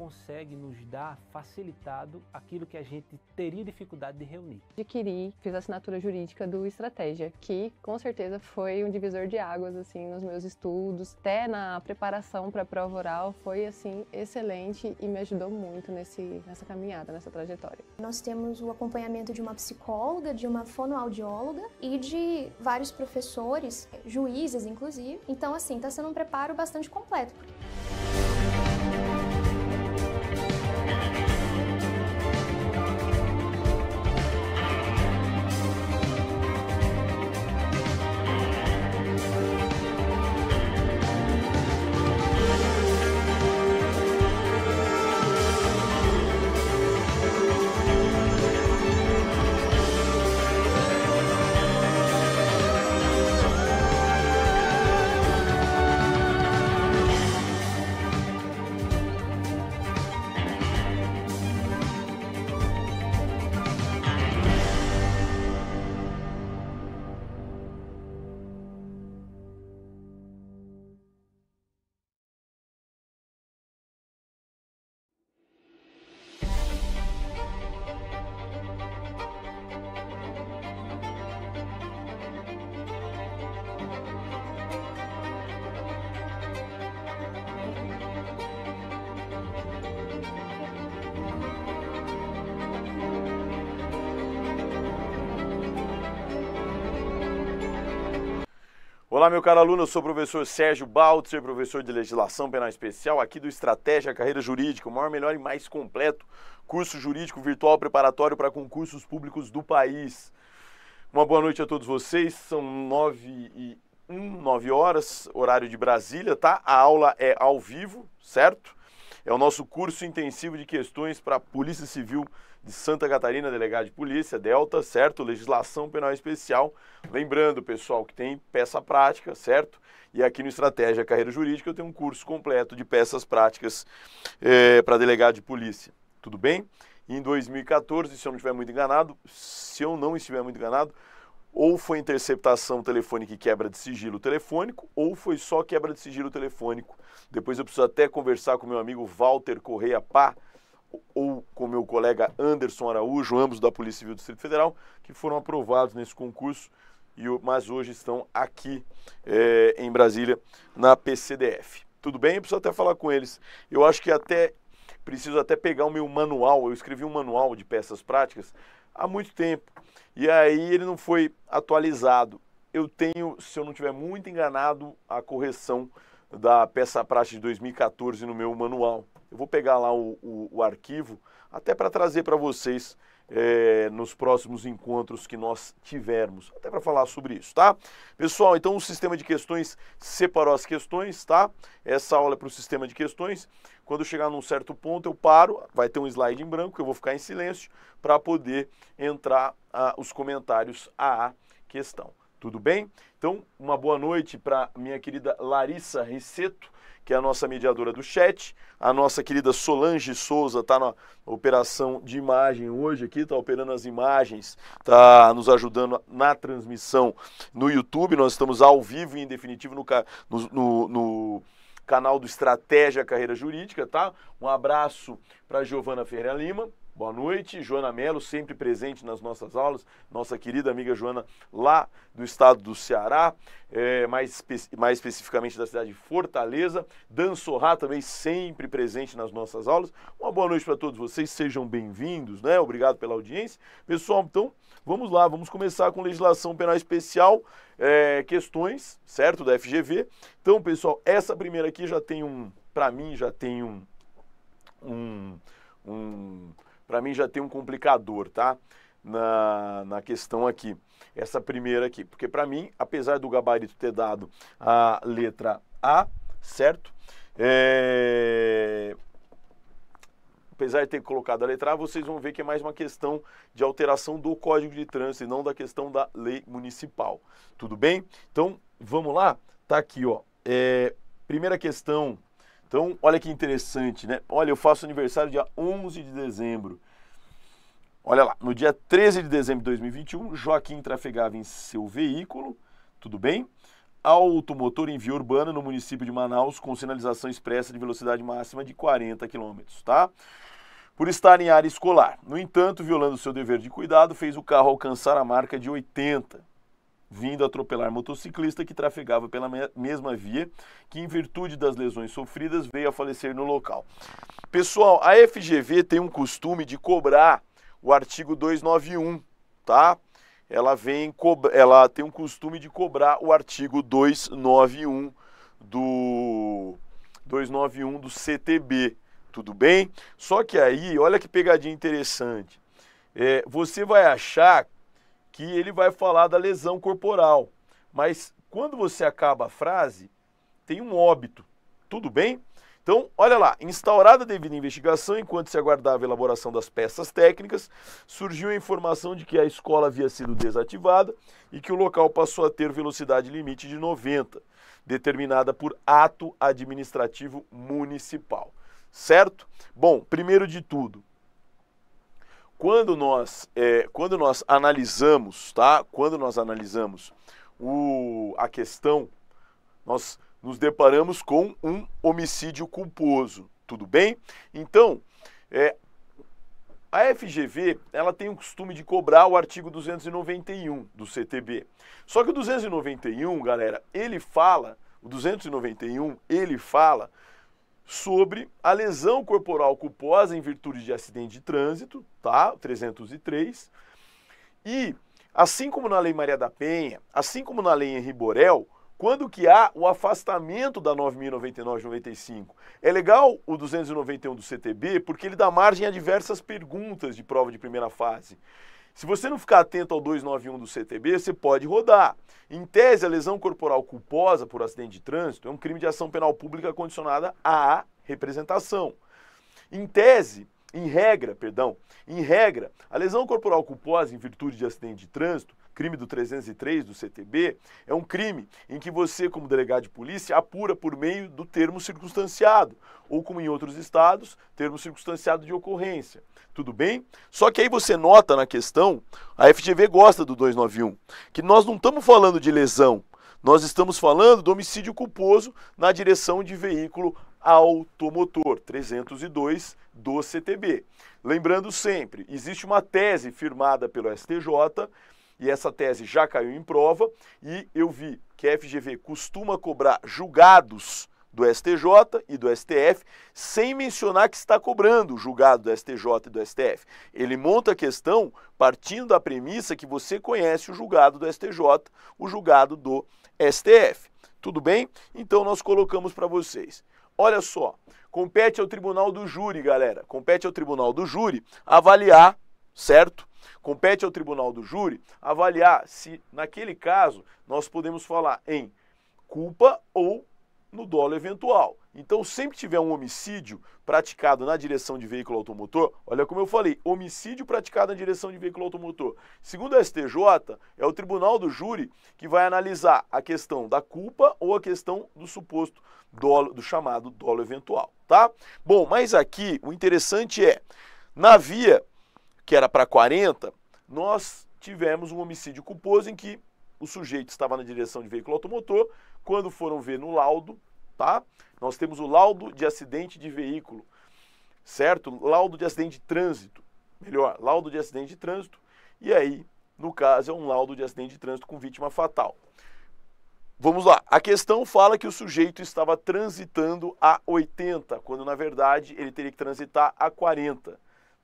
consegue nos dar facilitado aquilo que a gente teria dificuldade de reunir. Adquiri, fiz a assinatura jurídica do Estratégia, que com certeza foi um divisor de águas assim nos meus estudos, até na preparação para a prova oral, foi assim excelente e me ajudou muito nesse, nessa caminhada, nessa trajetória. Nós temos o acompanhamento de uma psicóloga, de uma fonoaudióloga e de vários professores, juízes inclusive. Então assim, está sendo um preparo bastante completo. Olá, meu caro aluno, eu sou o professor Sérgio Baltzer, professor de Legislação Penal Especial, aqui do Estratégia Carreira Jurídica, o maior, melhor e mais completo curso jurídico virtual preparatório para concursos públicos do país. Uma boa noite a todos vocês, são nove e um, nove horas, horário de Brasília, tá? A aula é ao vivo, certo? É o nosso curso intensivo de questões para Polícia Civil de Santa Catarina, delegado de polícia, Delta, certo? Legislação penal especial. Lembrando, pessoal, que tem peça prática, certo? E aqui no Estratégia Carreira Jurídica eu tenho um curso completo de peças práticas é, eh, para delegado de polícia. Tudo bem? em 2014, se eu não estiver muito enganado, se eu não estiver muito enganado, ou foi interceptação telefônica e quebra de sigilo telefônico, ou foi só quebra de sigilo telefônico. Depois eu preciso até conversar com meu amigo Walter Correia Pá, ou com meu colega Anderson Araújo, ambos da Polícia Civil do Distrito Federal, que foram aprovados nesse concurso, e, mas hoje estão aqui é, em Brasília, na PCDF. Tudo bem? Eu preciso até falar com eles. Eu acho que até preciso até pegar o meu manual. Eu escrevi um manual de peças práticas há muito tempo. E aí ele não foi atualizado. Eu tenho, se eu não estiver muito enganado, a correção da peça praxe de 2014 no meu manual. Eu vou pegar lá o, o, o arquivo, até para trazer para vocês é, nos próximos encontros que nós tivermos, até para falar sobre isso, tá? Pessoal, então o sistema de questões separou as questões, tá? Essa aula é para o sistema de questões. Quando chegar num certo ponto, eu paro, vai ter um slide em branco, eu vou ficar em silêncio para poder entrar ah, os comentários à questão. Tudo bem? Então, uma boa noite para minha querida Larissa Riceto, que é a nossa mediadora do chat. A nossa querida Solange Souza está na operação de imagem hoje aqui, está operando as imagens, está nos ajudando na transmissão no YouTube. Nós estamos ao vivo e em definitivo no, no, no canal do Estratégia Carreira Jurídica, tá? Um abraço para Giovana Ferreira Lima Boa noite, Joana Melo, sempre presente nas nossas aulas, nossa querida amiga Joana, lá do estado do Ceará, é, mais, espe mais especificamente da cidade de Fortaleza. Dan Sorrá também sempre presente nas nossas aulas. Uma boa noite para todos vocês, sejam bem-vindos, né? Obrigado pela audiência. Pessoal, então vamos lá, vamos começar com legislação penal especial, é, questões, certo? Da FGV. Então, pessoal, essa primeira aqui já tem um, para mim, já tem um. um, um para mim já tem um complicador, tá? Na, na questão aqui, essa primeira aqui, porque para mim, apesar do gabarito ter dado a letra A, certo? É... Apesar de ter colocado a letra A, vocês vão ver que é mais uma questão de alteração do Código de Trânsito e não da questão da lei municipal. Tudo bem? Então, vamos lá? Tá aqui, ó. É... Primeira questão então, olha que interessante, né? Olha, eu faço aniversário dia 11 de dezembro. Olha lá, no dia 13 de dezembro de 2021, Joaquim trafegava em seu veículo, tudo bem? Automotor em via urbana no município de Manaus com sinalização expressa de velocidade máxima de 40 km, tá? Por estar em área escolar. No entanto, violando seu dever de cuidado, fez o carro alcançar a marca de 80 vindo atropelar motociclista que trafegava pela mesma via, que em virtude das lesões sofridas veio a falecer no local. Pessoal, a FGV tem um costume de cobrar o artigo 291, tá? Ela vem ela tem um costume de cobrar o artigo 291 do 291 do CTB, tudo bem? Só que aí, olha que pegadinha interessante. É, você vai achar que ele vai falar da lesão corporal. Mas quando você acaba a frase, tem um óbito. Tudo bem? Então, olha lá, instaurada a devida investigação, enquanto se aguardava a elaboração das peças técnicas, surgiu a informação de que a escola havia sido desativada e que o local passou a ter velocidade limite de 90, determinada por ato administrativo municipal. Certo? Bom, primeiro de tudo, quando nós, é, quando nós analisamos, tá? Quando nós analisamos o, a questão, nós nos deparamos com um homicídio culposo, tudo bem? Então, é, a FGV ela tem o costume de cobrar o artigo 291 do CTB. Só que o 291, galera, ele fala, o 291, ele fala sobre a lesão corporal culposa em virtude de acidente de trânsito, tá? 303. E assim como na Lei Maria da Penha, assim como na Lei Henri Borel, quando que há o afastamento da 9.099-95. É legal o 291 do CTB porque ele dá margem a diversas perguntas de prova de primeira fase. Se você não ficar atento ao 291 do CTB, você pode rodar. Em tese, a lesão corporal culposa por acidente de trânsito é um crime de ação penal pública condicionada à representação. Em tese, em regra, perdão, em regra, a lesão corporal culposa em virtude de acidente de trânsito crime do 303 do CTB, é um crime em que você, como delegado de polícia, apura por meio do termo circunstanciado, ou como em outros estados, termo circunstanciado de ocorrência. Tudo bem? Só que aí você nota na questão, a FGV gosta do 291, que nós não estamos falando de lesão, nós estamos falando do homicídio culposo na direção de veículo automotor 302 do CTB. Lembrando sempre, existe uma tese firmada pelo STJ e essa tese já caiu em prova, e eu vi que a FGV costuma cobrar julgados do STJ e do STF, sem mencionar que está cobrando o julgado do STJ e do STF. Ele monta a questão partindo da premissa que você conhece o julgado do STJ, o julgado do STF. Tudo bem? Então nós colocamos para vocês. Olha só, compete ao tribunal do júri, galera. Compete ao tribunal do júri avaliar certo? Compete ao tribunal do júri avaliar se, naquele caso, nós podemos falar em culpa ou no dolo eventual. Então, sempre tiver um homicídio praticado na direção de veículo automotor, olha como eu falei, homicídio praticado na direção de veículo automotor. Segundo a STJ, é o tribunal do júri que vai analisar a questão da culpa ou a questão do suposto dolo, do chamado dolo eventual, tá? Bom, mas aqui o interessante é, na via que era para 40, nós tivemos um homicídio culposo em que o sujeito estava na direção de veículo automotor, quando foram ver no laudo, tá? Nós temos o laudo de acidente de veículo, certo? Laudo de acidente de trânsito, melhor, laudo de acidente de trânsito, e aí, no caso, é um laudo de acidente de trânsito com vítima fatal. Vamos lá, a questão fala que o sujeito estava transitando a 80, quando na verdade ele teria que transitar a 40.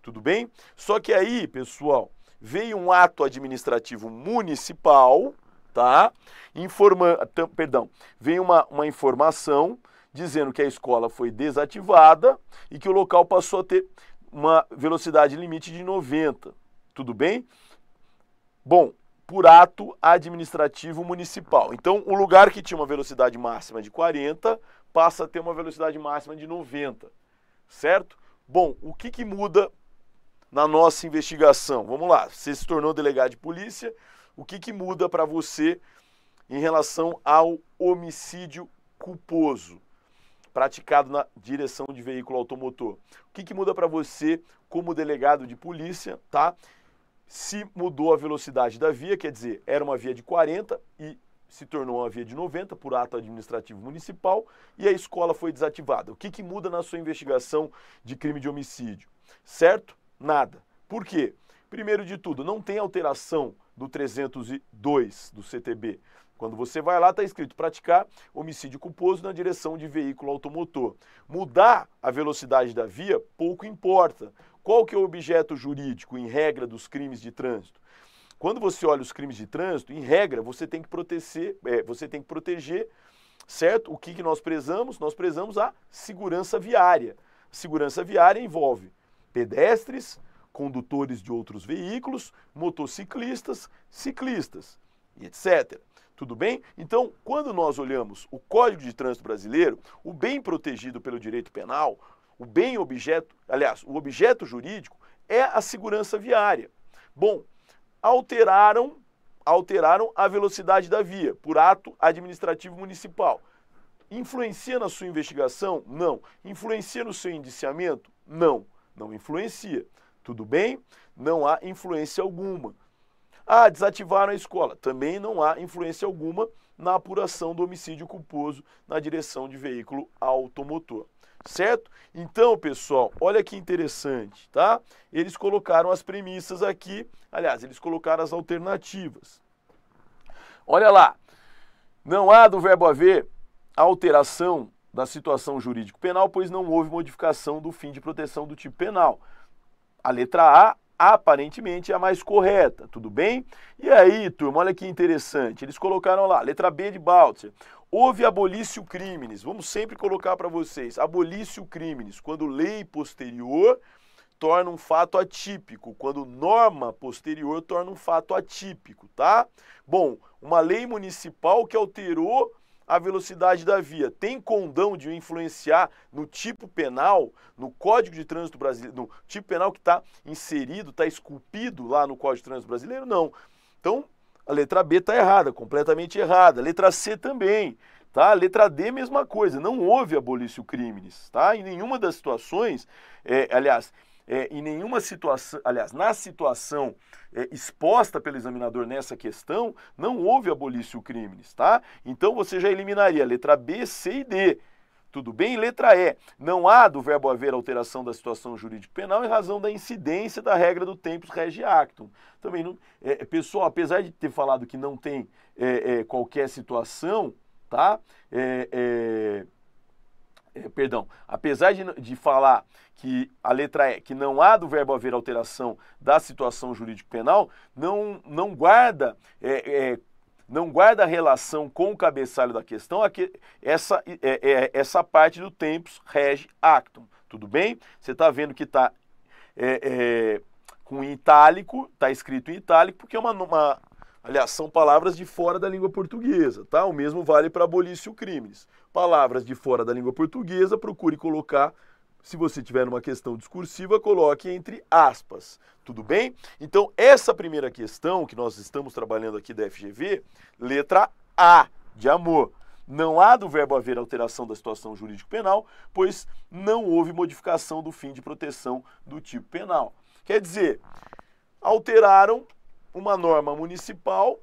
Tudo bem? Só que aí, pessoal, veio um ato administrativo municipal, tá? Informa, perdão, veio uma, uma informação dizendo que a escola foi desativada e que o local passou a ter uma velocidade limite de 90. Tudo bem? Bom, por ato administrativo municipal. Então, o lugar que tinha uma velocidade máxima de 40 passa a ter uma velocidade máxima de 90, certo? Bom, o que, que muda na nossa investigação. Vamos lá, você se tornou delegado de polícia, o que, que muda para você em relação ao homicídio culposo praticado na direção de veículo automotor? O que, que muda para você como delegado de polícia, tá? Se mudou a velocidade da via, quer dizer, era uma via de 40 e se tornou uma via de 90 por ato administrativo municipal e a escola foi desativada. O que, que muda na sua investigação de crime de homicídio? Certo? Nada. Por quê? Primeiro de tudo, não tem alteração do 302 do CTB. Quando você vai lá, está escrito praticar homicídio culposo na direção de veículo automotor. Mudar a velocidade da via pouco importa. Qual que é o objeto jurídico, em regra, dos crimes de trânsito? Quando você olha os crimes de trânsito, em regra, você tem que proteger, é, você tem que proteger certo? O que, que nós prezamos? Nós prezamos a segurança viária. segurança viária envolve pedestres, condutores de outros veículos, motociclistas, ciclistas e etc. Tudo bem? Então, quando nós olhamos o Código de Trânsito Brasileiro, o bem protegido pelo direito penal, o bem objeto, aliás, o objeto jurídico é a segurança viária. Bom, alteraram alteraram a velocidade da via por ato administrativo municipal. Influencia na sua investigação? Não. Influencia no seu indiciamento? Não. Não influencia. Tudo bem? Não há influência alguma. Ah, desativaram a escola. Também não há influência alguma na apuração do homicídio culposo na direção de veículo automotor. Certo? Então, pessoal, olha que interessante, tá? Eles colocaram as premissas aqui, aliás, eles colocaram as alternativas. Olha lá. Não há do verbo haver alteração da situação jurídico-penal, pois não houve modificação do fim de proteção do tipo penal. A letra A, aparentemente, é a mais correta, tudo bem? E aí, turma, olha que interessante. Eles colocaram lá, letra B de Baltzer. Houve abolício crimes. Vamos sempre colocar para vocês. Abolício crimes, quando lei posterior torna um fato atípico, quando norma posterior torna um fato atípico, tá? Bom, uma lei municipal que alterou a velocidade da via. Tem condão de influenciar no tipo penal, no Código de Trânsito Brasileiro, no tipo penal que está inserido, está esculpido lá no Código de Trânsito Brasileiro? Não. Então, a letra B está errada, completamente errada. A letra C também. Tá? letra D, mesma coisa. Não houve abolício crimes. Tá? Em nenhuma das situações, é, aliás, é, em nenhuma situação, aliás, na situação é, exposta pelo examinador nessa questão, não houve abolício crimes, tá? Então você já eliminaria a letra B, C e D. Tudo bem? Letra E. Não há do verbo haver alteração da situação jurídico-penal em razão da incidência da regra do tempus regi actum. Também, não, é, pessoal, apesar de ter falado que não tem é, é, qualquer situação, tá? É, é eh, perdão, apesar de, de falar que a letra E, que não há do verbo haver alteração da situação jurídico-penal, não, não guarda. É, é, não guarda relação com o cabeçalho da questão, aqui, essa, é, essa parte do tempus rege actum. Tudo bem? Você está vendo que está com itálico, está escrito em itálico, porque é uma, uma Aliás, são palavras de fora da língua portuguesa, tá? O mesmo vale para abolício crimes. Palavras de fora da língua portuguesa, procure colocar se você tiver uma questão discursiva, coloque entre aspas. Tudo bem? Então, essa primeira questão que nós estamos trabalhando aqui da FGV, letra A de amor. Não há do verbo haver alteração da situação jurídico-penal, pois não houve modificação do fim de proteção do tipo penal. Quer dizer, alteraram uma norma municipal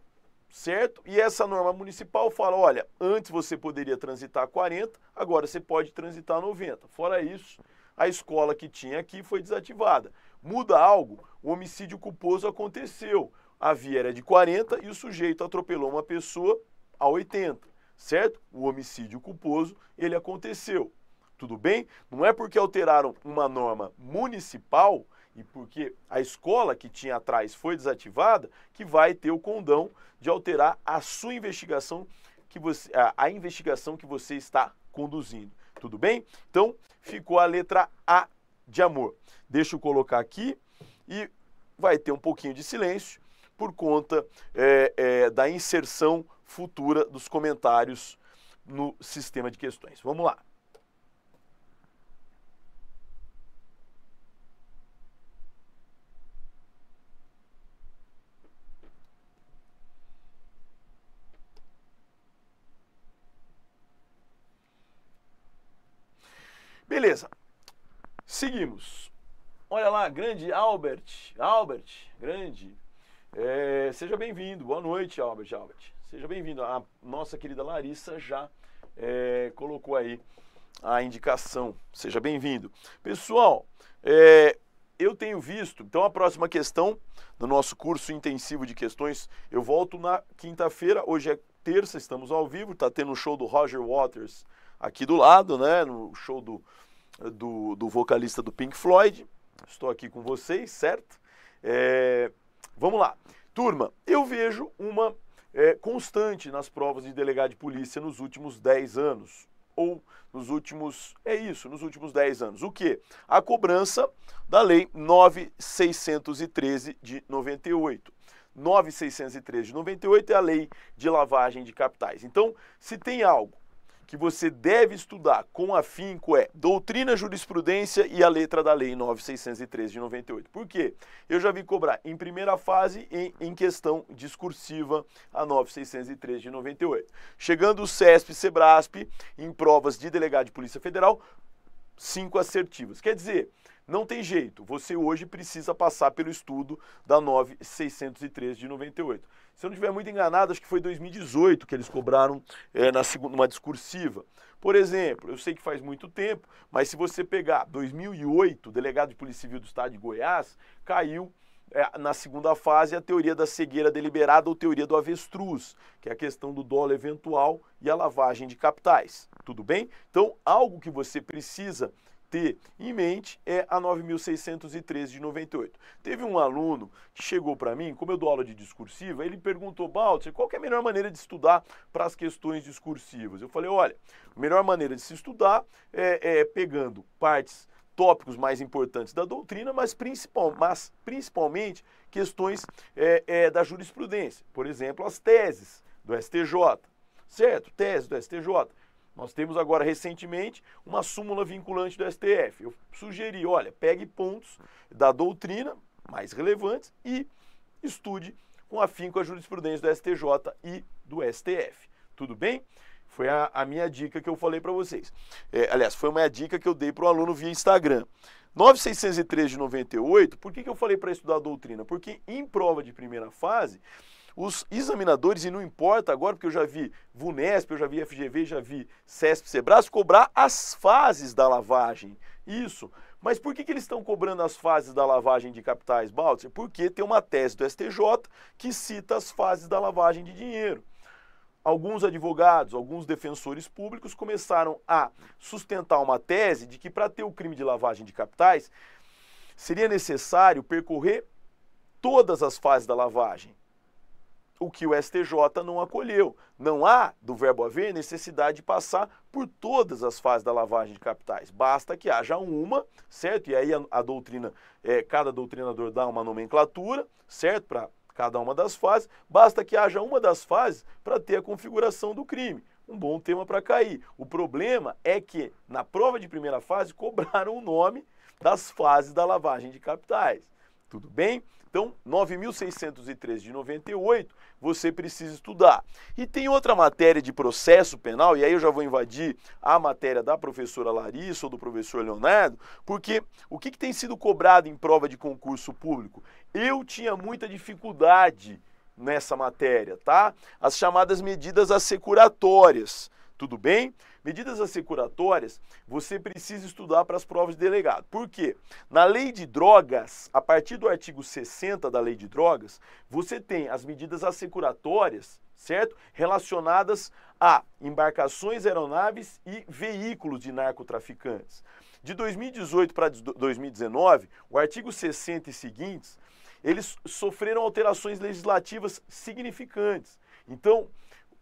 certo? E essa norma municipal fala, olha, antes você poderia transitar 40, agora você pode transitar 90. Fora isso, a escola que tinha aqui foi desativada. Muda algo, o homicídio culposo aconteceu. A via era de 40 e o sujeito atropelou uma pessoa a 80, certo? O homicídio culposo, ele aconteceu. Tudo bem? Não é porque alteraram uma norma municipal e porque a escola que tinha atrás foi desativada, que vai ter o condão de alterar a sua investigação que você a, a investigação que você está conduzindo. Tudo bem? Então, ficou a letra A de amor. Deixa eu colocar aqui e vai ter um pouquinho de silêncio por conta é, é, da inserção futura dos comentários no sistema de questões. Vamos lá. Beleza. Seguimos. Olha lá, grande Albert. Albert, grande. É, seja bem-vindo. Boa noite, Albert. Albert. Seja bem-vindo. A nossa querida Larissa já é, colocou aí a indicação. Seja bem-vindo. Pessoal, é, eu tenho visto. Então, a próxima questão do nosso curso intensivo de questões, eu volto na quinta-feira. Hoje é terça, estamos ao vivo. Está tendo o show do Roger Waters aqui do lado, né? No show do, do, do vocalista do Pink Floyd. Estou aqui com vocês, certo? É, vamos lá. Turma, eu vejo uma é, constante nas provas de delegado de polícia nos últimos 10 anos. Ou nos últimos, é isso, nos últimos 10 anos. O que? A cobrança da Lei 9613 de 98. 9613 de 98 é a lei de lavagem de capitais. Então, se tem algo que você deve estudar com afinco é doutrina, jurisprudência e a letra da lei 9603 de 98. Por quê? Eu já vi cobrar em primeira fase e em questão discursiva a 9603 de 98. Chegando o CESP, SEBRASP em provas de delegado de Polícia Federal, cinco assertivas. Quer dizer, não tem jeito, você hoje precisa passar pelo estudo da 9603 de 98. Se eu não estiver muito enganado, acho que foi 2018 que eles cobraram é, na segunda, uma discursiva. Por exemplo, eu sei que faz muito tempo, mas se você pegar 2008, o delegado de Polícia Civil do Estado de Goiás caiu é, na segunda fase a teoria da cegueira deliberada ou teoria do avestruz, que é a questão do dólar eventual e a lavagem de capitais. Tudo bem? Então, algo que você precisa ter em mente é a 9.613 de 98. Teve um aluno que chegou para mim, como eu dou aula de discursiva, ele perguntou, Baltzer, qual é a melhor maneira de estudar para as questões discursivas? Eu falei, olha, a melhor maneira de se estudar é, é pegando partes tópicos mais importantes da doutrina, mas, principal, mas principalmente questões é, é, da jurisprudência. Por exemplo, as teses do STJ, certo? Tese do STJ. Nós temos agora recentemente uma súmula vinculante do STF. Eu sugeri, olha, pegue pontos da doutrina mais relevantes e estude com afinco a jurisprudência do STJ e do STF. Tudo bem? Foi a, a minha dica que eu falei para vocês. É, aliás, foi uma dica que eu dei para o aluno via Instagram. 9603 de 98, por que, que eu falei para estudar a doutrina? Porque em prova de primeira fase, os examinadores, e não importa agora, porque eu já vi VUNESP, eu já vi FGV, já vi CESP, SEBRAS, cobrar as fases da lavagem. Isso. Mas por que, que eles estão cobrando as fases da lavagem de capitais, Baltzer? Porque tem uma tese do STJ que cita as fases da lavagem de dinheiro alguns advogados, alguns defensores públicos começaram a sustentar uma tese de que para ter o crime de lavagem de capitais seria necessário percorrer todas as fases da lavagem o que o STJ não acolheu. Não há, do verbo haver, necessidade de passar por todas as fases da lavagem de capitais. Basta que haja uma, certo? E aí a, a doutrina, é, cada doutrinador dá uma nomenclatura, certo? Para cada uma das fases. Basta que haja uma das fases para ter a configuração do crime um bom tema para cair. O problema é que, na prova de primeira fase, cobraram o nome das fases da lavagem de capitais. Tudo bem? Então, 9.603 de 98, você precisa estudar. E tem outra matéria de processo penal, e aí eu já vou invadir a matéria da professora Larissa ou do professor Leonardo, porque o que, que tem sido cobrado em prova de concurso público? Eu tinha muita dificuldade nessa matéria, tá? As chamadas medidas assecuratórias, tudo bem? Medidas assecuratórias, você precisa estudar para as provas de delegado. Por quê? Na lei de drogas, a partir do artigo 60 da lei de drogas, você tem as medidas assecuratórias, certo? Relacionadas a embarcações, aeronaves e veículos de narcotraficantes. De 2018 para 2019, o artigo 60 e seguintes, eles sofreram alterações legislativas significantes. Então,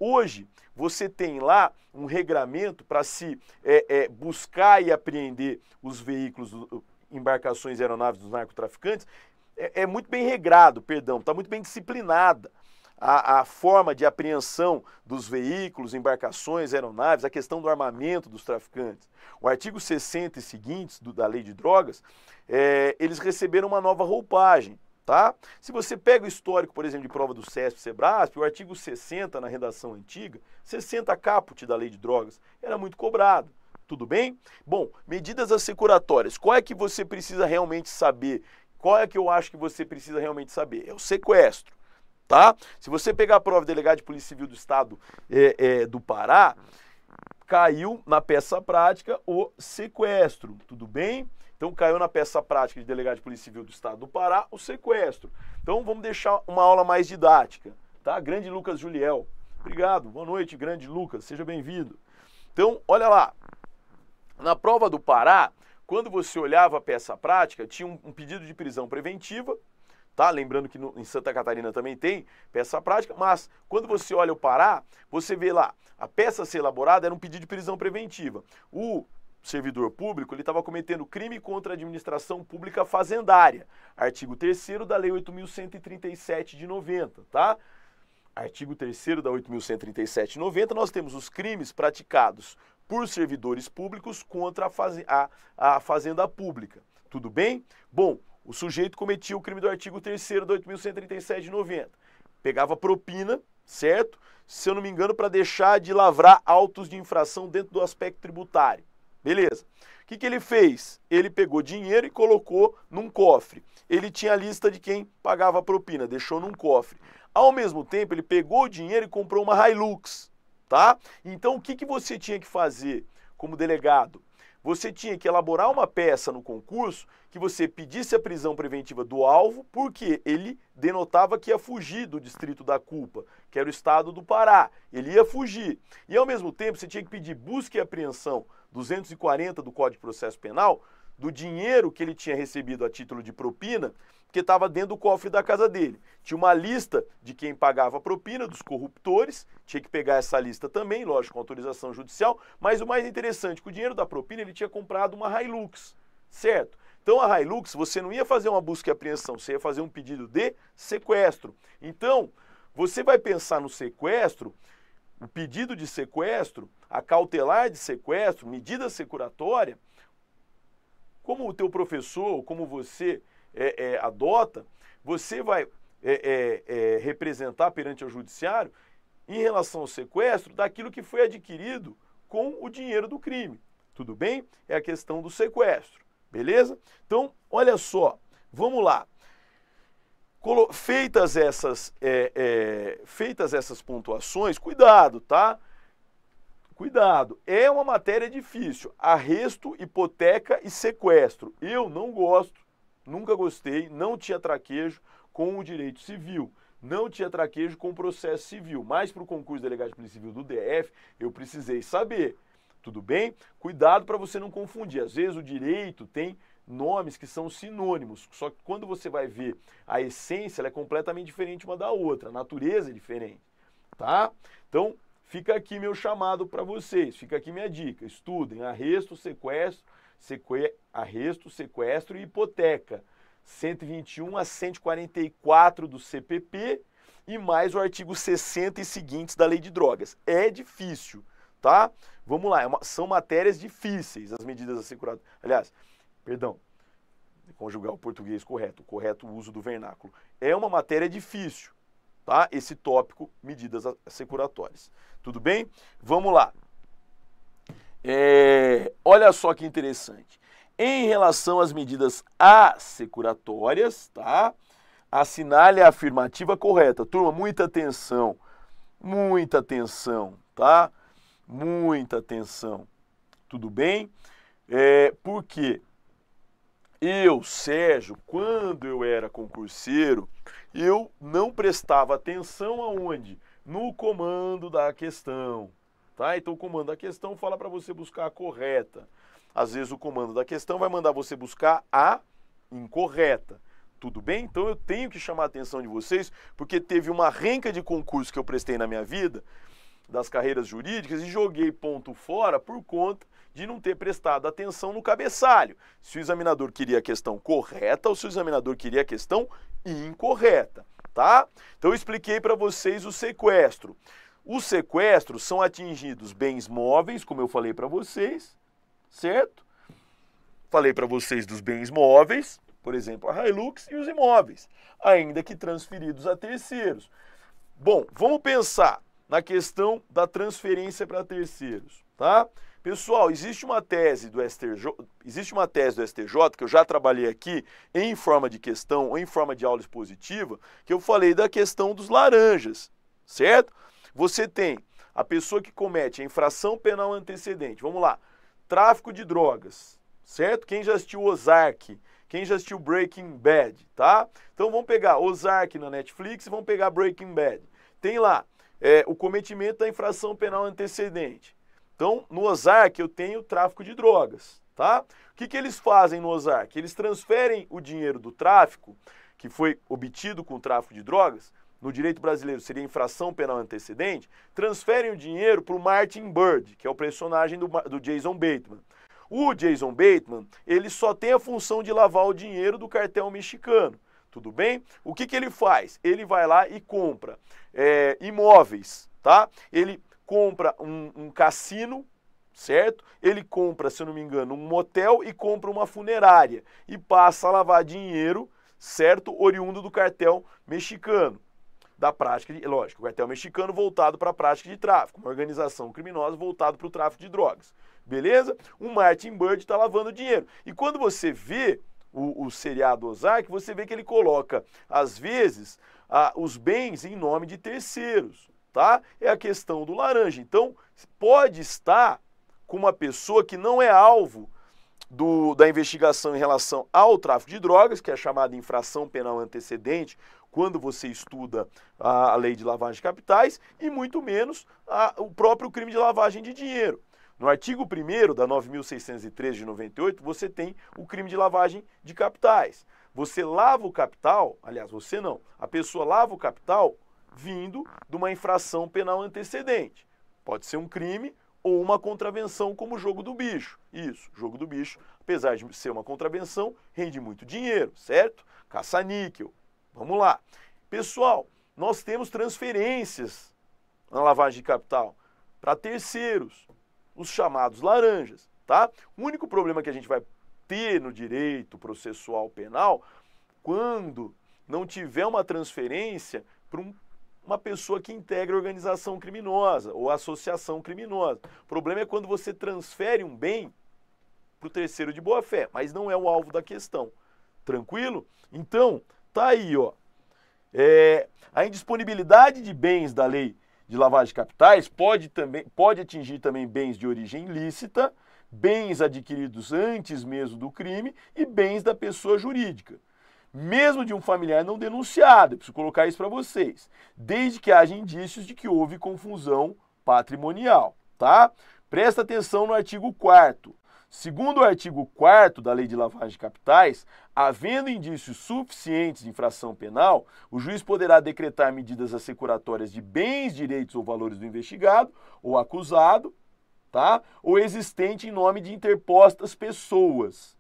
Hoje, você tem lá um regramento para se é, é, buscar e apreender os veículos, embarcações aeronaves dos narcotraficantes, é, é muito bem regrado, perdão, está muito bem disciplinada. A, a, forma de apreensão dos veículos, embarcações, aeronaves, a questão do armamento dos traficantes. O artigo 60 e seguintes do, da lei de drogas, é, eles receberam uma nova roupagem. Tá? Se você pega o histórico, por exemplo, de prova do CESP, SEBRASP, o artigo 60 na redação antiga, 60 caput da lei de drogas, era muito cobrado. Tudo bem? Bom, medidas assecuratórias. Qual é que você precisa realmente saber? Qual é que eu acho que você precisa realmente saber? É o sequestro. Tá? Se você pegar a prova delegado de Polícia Civil do Estado é, é, do Pará, caiu na peça prática o sequestro. Tudo bem? Então caiu na peça prática de delegado de Polícia Civil do Estado do Pará o sequestro. Então vamos deixar uma aula mais didática, tá? Grande Lucas Juliel. Obrigado. Boa noite, grande Lucas. Seja bem-vindo. Então, olha lá. Na prova do Pará, quando você olhava a peça prática, tinha um, um pedido de prisão preventiva, tá? Lembrando que no, em Santa Catarina também tem peça prática, mas quando você olha o Pará, você vê lá, a peça a ser elaborada era um pedido de prisão preventiva. O servidor público, ele estava cometendo crime contra a administração pública fazendária. Artigo 3 da Lei 8.137 de 90, tá? Artigo 3 da 8.137 de 90, nós temos os crimes praticados por servidores públicos contra a, faz... a, a fazenda pública. Tudo bem? Bom, o sujeito cometia o crime do artigo 3 da 8.137 de 90. Pegava propina, certo? Se eu não me engano, para deixar de lavrar autos de infração dentro do aspecto tributário. Beleza. O que, que ele fez? Ele pegou dinheiro e colocou num cofre. Ele tinha a lista de quem pagava a propina, deixou num cofre. Ao mesmo tempo, ele pegou o dinheiro e comprou uma Hilux, tá? Então, o que, que você tinha que fazer como delegado? Você tinha que elaborar uma peça no concurso que você pedisse a prisão preventiva do alvo, porque ele denotava que ia fugir do distrito da culpa, que era o estado do Pará. Ele ia fugir. E ao mesmo tempo, você tinha que pedir busca e apreensão 240 do Código de Processo Penal, do dinheiro que ele tinha recebido a título de propina, que estava dentro do cofre da casa dele. Tinha uma lista de quem pagava propina, dos corruptores, tinha que pegar essa lista também, lógico, com autorização judicial, mas o mais interessante, com o dinheiro da propina ele tinha comprado uma Hilux, certo? Então a Hilux, você não ia fazer uma busca e apreensão, você ia fazer um pedido de sequestro. Então, você vai pensar no sequestro o pedido de sequestro, a cautelar de sequestro, medida securatória, como o teu professor, como você é, é, adota, você vai é, é, é, representar perante o judiciário em relação ao sequestro daquilo que foi adquirido com o dinheiro do crime. Tudo bem? É a questão do sequestro, beleza? Então, olha só, vamos lá. Feitas essas, é, é, feitas essas pontuações, cuidado, tá? Cuidado, é uma matéria difícil. Arresto, hipoteca e sequestro. Eu não gosto, nunca gostei, não tinha traquejo com o direito civil não tinha traquejo com o processo civil, mas para o concurso delegado de polícia civil do DF eu precisei saber. Tudo bem? Cuidado para você não confundir. Às vezes o direito tem nomes que são sinônimos, só que quando você vai ver a essência, ela é completamente diferente uma da outra, a natureza é diferente, tá? Então, fica aqui meu chamado para vocês, fica aqui minha dica, estudem arresto, sequestro, seque... arresto, sequestro e hipoteca, 121 a 144 do CPP e mais o artigo 60 e seguintes da Lei de Drogas. É difícil, tá? Vamos lá, é são matérias difíceis as medidas asseguradas. Aliás, perdão, conjugar o português correto, o correto uso do vernáculo. É uma matéria difícil, tá? Esse tópico, medidas assecuratórias. Tudo bem? Vamos lá. É, olha só que interessante. Em relação às medidas assecuratórias, tá? Assinale a afirmativa correta. Turma, muita atenção. Muita atenção, tá? Muita atenção. Tudo bem? É, por quê? Eu, Sérgio, quando eu era concurseiro, eu não prestava atenção aonde? No comando da questão. Tá? Então o comando da questão fala para você buscar a correta. Às vezes o comando da questão vai mandar você buscar a incorreta. Tudo bem? Então eu tenho que chamar a atenção de vocês, porque teve uma renca de concurso que eu prestei na minha vida, das carreiras jurídicas, e joguei ponto fora por conta de não ter prestado atenção no cabeçalho. Se o examinador queria a questão correta ou se o examinador queria a questão incorreta, tá? Então eu expliquei para vocês o sequestro. Os sequestros são atingidos bens móveis, como eu falei para vocês, certo? Falei para vocês dos bens móveis, por exemplo, a Hilux e os imóveis, ainda que transferidos a terceiros. Bom, vamos pensar na questão da transferência para terceiros, tá? Pessoal, existe uma tese do STJ, existe uma tese do STJ que eu já trabalhei aqui em forma de questão ou em forma de aula expositiva, que eu falei da questão dos laranjas, certo? Você tem a pessoa que comete a infração penal antecedente. Vamos lá. Tráfico de drogas, certo? Quem já assistiu Ozark, quem já assistiu Breaking Bad, tá? Então vamos pegar Ozark na Netflix e vamos pegar Breaking Bad. Tem lá é, o cometimento da infração penal antecedente então, no Ozark eu tenho tráfico de drogas, tá? O que, que eles fazem no Ozark? Eles transferem o dinheiro do tráfico, que foi obtido com o tráfico de drogas, no direito brasileiro seria infração penal antecedente, transferem o dinheiro para o Martin Bird, que é o personagem do, do Jason Bateman. O Jason Bateman, ele só tem a função de lavar o dinheiro do cartel mexicano, tudo bem? O que, que ele faz? Ele vai lá e compra é, imóveis, tá? Ele compra um, um cassino, certo? Ele compra, se eu não me engano, um motel e compra uma funerária e passa a lavar dinheiro, certo? Oriundo do cartel mexicano. Da prática, de, lógico, o cartel mexicano voltado para a prática de tráfico, uma organização criminosa voltada para o tráfico de drogas. Beleza? O Martin Bird está lavando dinheiro. E quando você vê o, o seriado Ozark, você vê que ele coloca, às vezes, a, os bens em nome de terceiros tá? É a questão do laranja. Então, pode estar com uma pessoa que não é alvo do, da investigação em relação ao tráfico de drogas, que é chamada infração penal antecedente, quando você estuda a, a lei de lavagem de capitais, e muito menos a, o próprio crime de lavagem de dinheiro. No artigo 1 da 9.603 de 98, você tem o crime de lavagem de capitais. Você lava o capital, aliás, você não, a pessoa lava o capital vindo de uma infração penal antecedente. Pode ser um crime ou uma contravenção como jogo do bicho. Isso, jogo do bicho, apesar de ser uma contravenção, rende muito dinheiro, certo? Caça-níquel. Vamos lá. Pessoal, nós temos transferências na lavagem de capital para terceiros, os chamados laranjas, tá? O único problema que a gente vai ter no direito processual penal quando não tiver uma transferência para um uma pessoa que integra organização criminosa ou associação criminosa. O problema é quando você transfere um bem para o terceiro de boa fé, mas não é o alvo da questão. Tranquilo? Então, tá aí, ó. É, a indisponibilidade de bens da lei de lavagem de capitais pode, também, pode atingir também bens de origem ilícita bens adquiridos antes mesmo do crime e bens da pessoa jurídica mesmo de um familiar não denunciado. preciso colocar isso para vocês. Desde que haja indícios de que houve confusão patrimonial, tá? Presta atenção no artigo 4 Segundo o artigo 4 da Lei de Lavagem de Capitais, havendo indícios suficientes de infração penal, o juiz poderá decretar medidas assecuratórias de bens, direitos ou valores do investigado ou acusado, tá? Ou existente em nome de interpostas pessoas.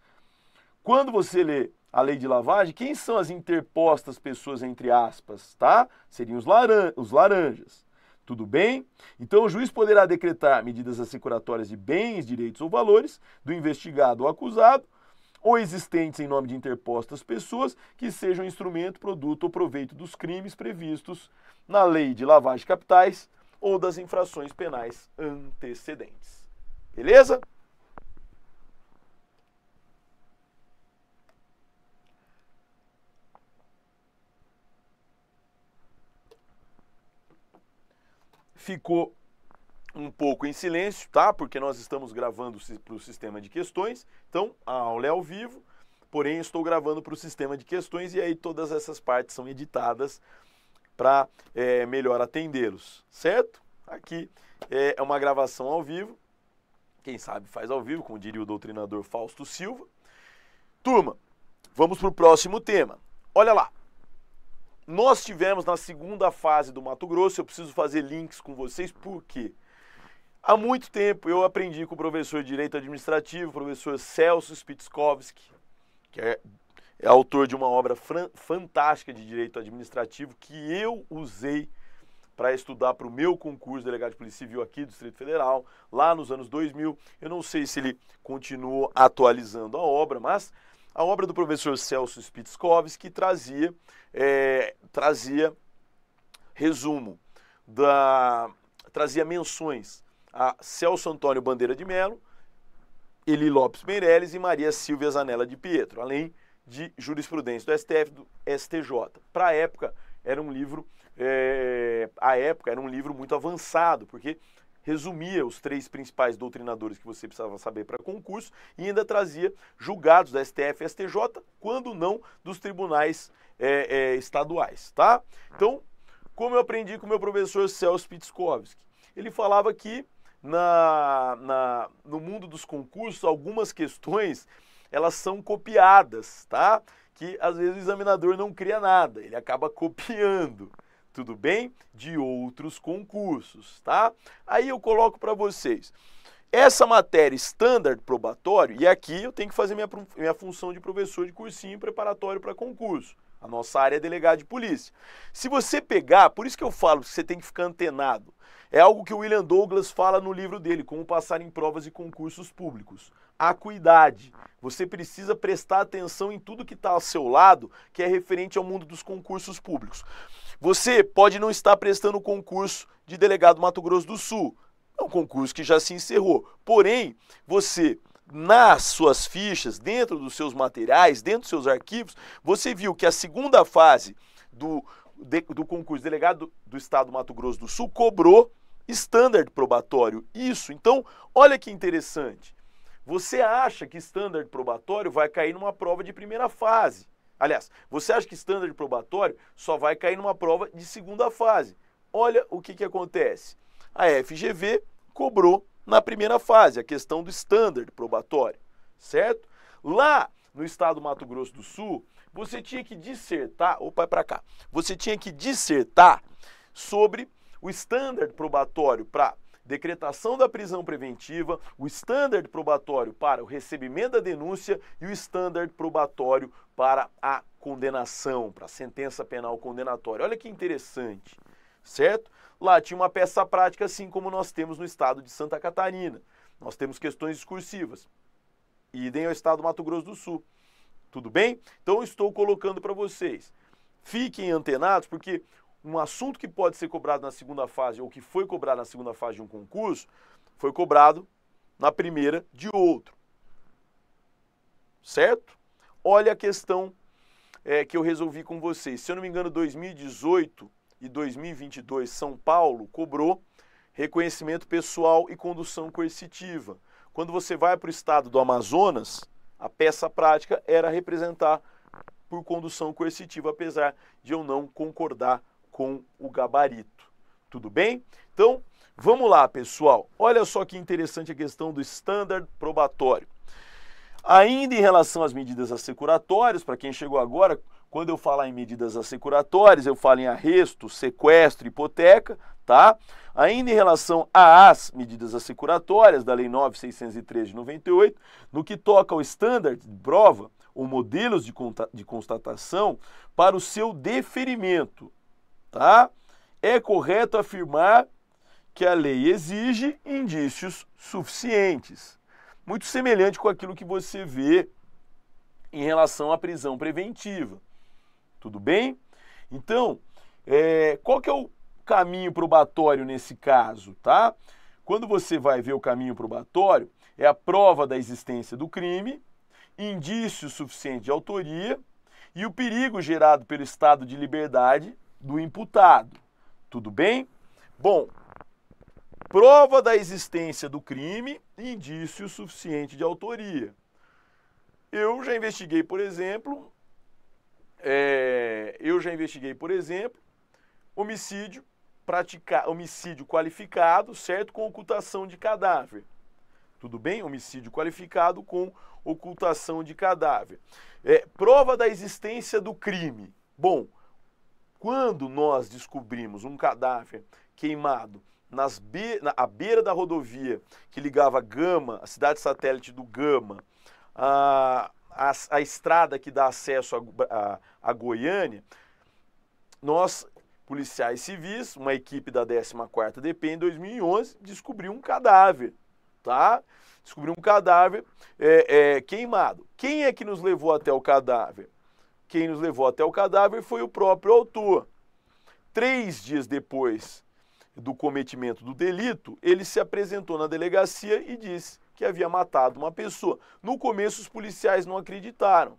Quando você lê a lei de lavagem, quem são as interpostas pessoas entre aspas, tá? Seriam os, laran os laranjas. Tudo bem? Então o juiz poderá decretar medidas assecuratórias de bens, direitos ou valores do investigado ou acusado ou existentes em nome de interpostas pessoas que sejam instrumento, produto ou proveito dos crimes previstos na lei de lavagem de capitais ou das infrações penais antecedentes. Beleza? ficou um pouco em silêncio, tá? Porque nós estamos gravando para o sistema de questões. Então, a aula é ao vivo, porém estou gravando para o sistema de questões e aí todas essas partes são editadas para é, melhor atendê-los, certo? Aqui é, é uma gravação ao vivo. Quem sabe faz ao vivo, como diria o doutrinador Fausto Silva. Turma, vamos para o próximo tema. Olha lá. Nós tivemos na segunda fase do Mato Grosso, eu preciso fazer links com vocês, por quê? Há muito tempo eu aprendi com o professor de Direito Administrativo, professor Celso Spitzkowski, que é, é autor de uma obra fantástica de Direito Administrativo que eu usei para estudar para o meu concurso de delegado de polícia civil aqui do Distrito Federal, lá nos anos 2000. Eu não sei se ele continuou atualizando a obra, mas a obra do professor Celso que trazia, é, trazia resumo, da, trazia menções a Celso Antônio Bandeira de Melo, Eli Lopes Meirelles e Maria Silvia Zanella de Pietro, além de jurisprudência do STF do STJ. Para a época, era um livro, é, a época era um livro muito avançado, porque resumia os três principais doutrinadores que você precisava saber para concurso e ainda trazia julgados da STF e STJ, quando não dos tribunais é, é, estaduais, tá? Então, como eu aprendi com o meu professor Celso Pitskovski, ele falava que na, na, no mundo dos concursos, algumas questões elas são copiadas, tá? Que às vezes o examinador não cria nada, ele acaba copiando tudo bem? De outros concursos, tá? Aí eu coloco para vocês. Essa matéria estándar probatório, e aqui eu tenho que fazer minha, minha função de professor de cursinho preparatório para concurso. A nossa área é delegado de polícia. Se você pegar, por isso que eu falo que você tem que ficar antenado. É algo que o William Douglas fala no livro dele, Como Passar em Provas e Concursos Públicos. Acuidade. Você precisa prestar atenção em tudo que está ao seu lado, que é referente ao mundo dos concursos públicos. Você pode não estar prestando o concurso de delegado Mato Grosso do Sul. É um concurso que já se encerrou. Porém, você nas suas fichas, dentro dos seus materiais, dentro dos seus arquivos, você viu que a segunda fase do, de, do concurso delegado do Estado do Mato Grosso do Sul cobrou standard probatório. Isso, então, olha que interessante. Você acha que standard probatório vai cair numa prova de primeira fase. Aliás, você acha que standard probatório só vai cair numa prova de segunda fase? Olha o que, que acontece. A FGV cobrou na primeira fase a questão do standard probatório, certo? Lá no estado do Mato Grosso do Sul, você tinha que dissertar, opa, é para cá. Você tinha que dissertar sobre o standard probatório para decretação da prisão preventiva, o standard probatório para o recebimento da denúncia e o standard probatório para a condenação, para a sentença penal condenatória. Olha que interessante, certo? Lá tinha uma peça prática, assim como nós temos no estado de Santa Catarina. Nós temos questões discursivas. Idem ao estado do Mato Grosso do Sul. Tudo bem? Então estou colocando para vocês. Fiquem antenados, porque um assunto que pode ser cobrado na segunda fase ou que foi cobrado na segunda fase de um concurso, foi cobrado na primeira de outro. Certo? Olha a questão é, que eu resolvi com vocês. Se eu não me engano, 2018 e 2022, São Paulo cobrou reconhecimento pessoal e condução coercitiva. Quando você vai para o estado do Amazonas, a peça prática era representar por condução coercitiva, apesar de eu não concordar com o gabarito. Tudo bem? Então, vamos lá, pessoal. Olha só que interessante a questão do standard probatório. Ainda em relação às medidas assecuratórias, para quem chegou agora, quando eu falar em medidas assecuratórias, eu falo em arresto, sequestro, hipoteca, tá? Ainda em relação às medidas assecuratórias da Lei 9603 de 98, no que toca ao standard de prova ou modelos de constatação para o seu deferimento, tá? É correto afirmar que a lei exige indícios suficientes, muito semelhante com aquilo que você vê em relação à prisão preventiva. Tudo bem? Então, é, qual que é o caminho probatório nesse caso, tá? Quando você vai ver o caminho probatório, é a prova da existência do crime, indício suficiente de autoria e o perigo gerado pelo estado de liberdade do imputado. Tudo bem? Bom, prova da existência do crime, indício suficiente de autoria. Eu já investiguei, por exemplo, é, eu já investiguei, por exemplo, homicídio praticar homicídio qualificado, certo, com ocultação de cadáver. Tudo bem? Homicídio qualificado com ocultação de cadáver. É, prova da existência do crime. Bom, quando nós descobrimos um cadáver queimado nas be na à beira da rodovia que ligava Gama, a cidade satélite do Gama, a, a, a estrada que dá acesso a, a, a Goiânia, nós, policiais civis, uma equipe da 14ª DP em 2011, descobriu um cadáver, tá? Descobriu um cadáver é, é, queimado. Quem é que nos levou até o cadáver? Quem nos levou até o cadáver foi o próprio autor. Três dias depois do cometimento do delito, ele se apresentou na delegacia e disse que havia matado uma pessoa. No começo, os policiais não acreditaram.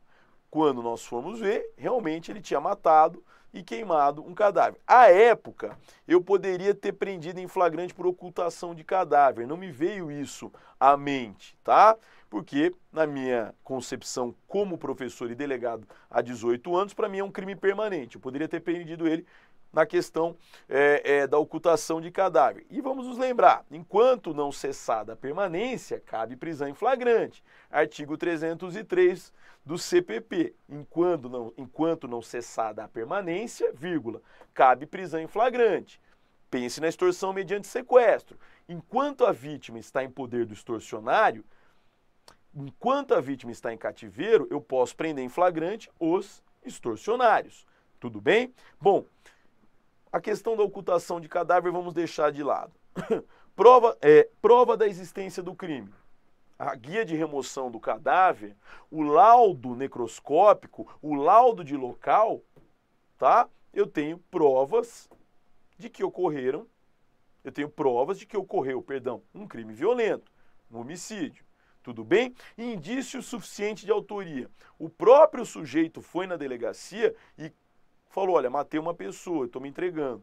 Quando nós fomos ver, realmente ele tinha matado e queimado um cadáver. À época, eu poderia ter prendido em flagrante por ocultação de cadáver. Não me veio isso à mente, tá? porque na minha concepção como professor e delegado há 18 anos, para mim é um crime permanente. Eu poderia ter perdido ele na questão é, é, da ocultação de cadáver. E vamos nos lembrar, enquanto não cessada a permanência, cabe prisão em flagrante. Artigo 303 do CPP. Enquanto não, enquanto não cessada a permanência, vírgula, cabe prisão em flagrante. Pense na extorsão mediante sequestro. Enquanto a vítima está em poder do extorsionário, enquanto a vítima está em cativeiro, eu posso prender em flagrante os extorsionários. Tudo bem? Bom, a questão da ocultação de cadáver vamos deixar de lado. prova, é, prova da existência do crime. A guia de remoção do cadáver, o laudo necroscópico, o laudo de local, tá? Eu tenho provas de que ocorreram, eu tenho provas de que ocorreu, perdão, um crime violento, um homicídio tudo bem? indício suficiente de autoria. O próprio sujeito foi na delegacia e falou: Olha, matei uma pessoa, estou me entregando.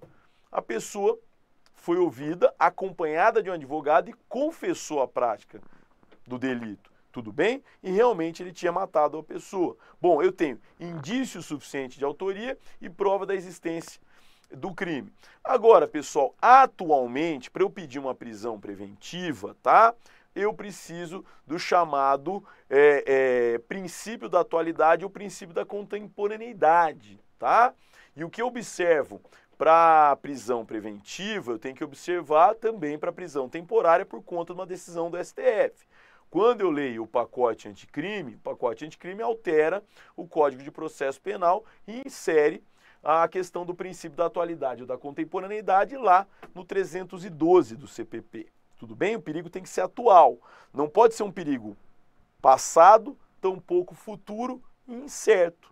A pessoa foi ouvida, acompanhada de um advogado e confessou a prática do delito. Tudo bem? E realmente ele tinha matado a pessoa. Bom, eu tenho indício suficiente de autoria e prova da existência do crime. Agora, pessoal, atualmente, para eu pedir uma prisão preventiva, tá? eu preciso do chamado é, é, princípio da atualidade, o princípio da contemporaneidade, tá? E o que eu observo para a prisão preventiva, eu tenho que observar também para a prisão temporária por conta de uma decisão do STF. Quando eu leio o pacote anticrime, o pacote anticrime altera o Código de Processo Penal e insere a questão do princípio da atualidade ou da contemporaneidade lá no 312 do CPP. Tudo bem? O perigo tem que ser atual. Não pode ser um perigo passado, tampouco futuro e incerto.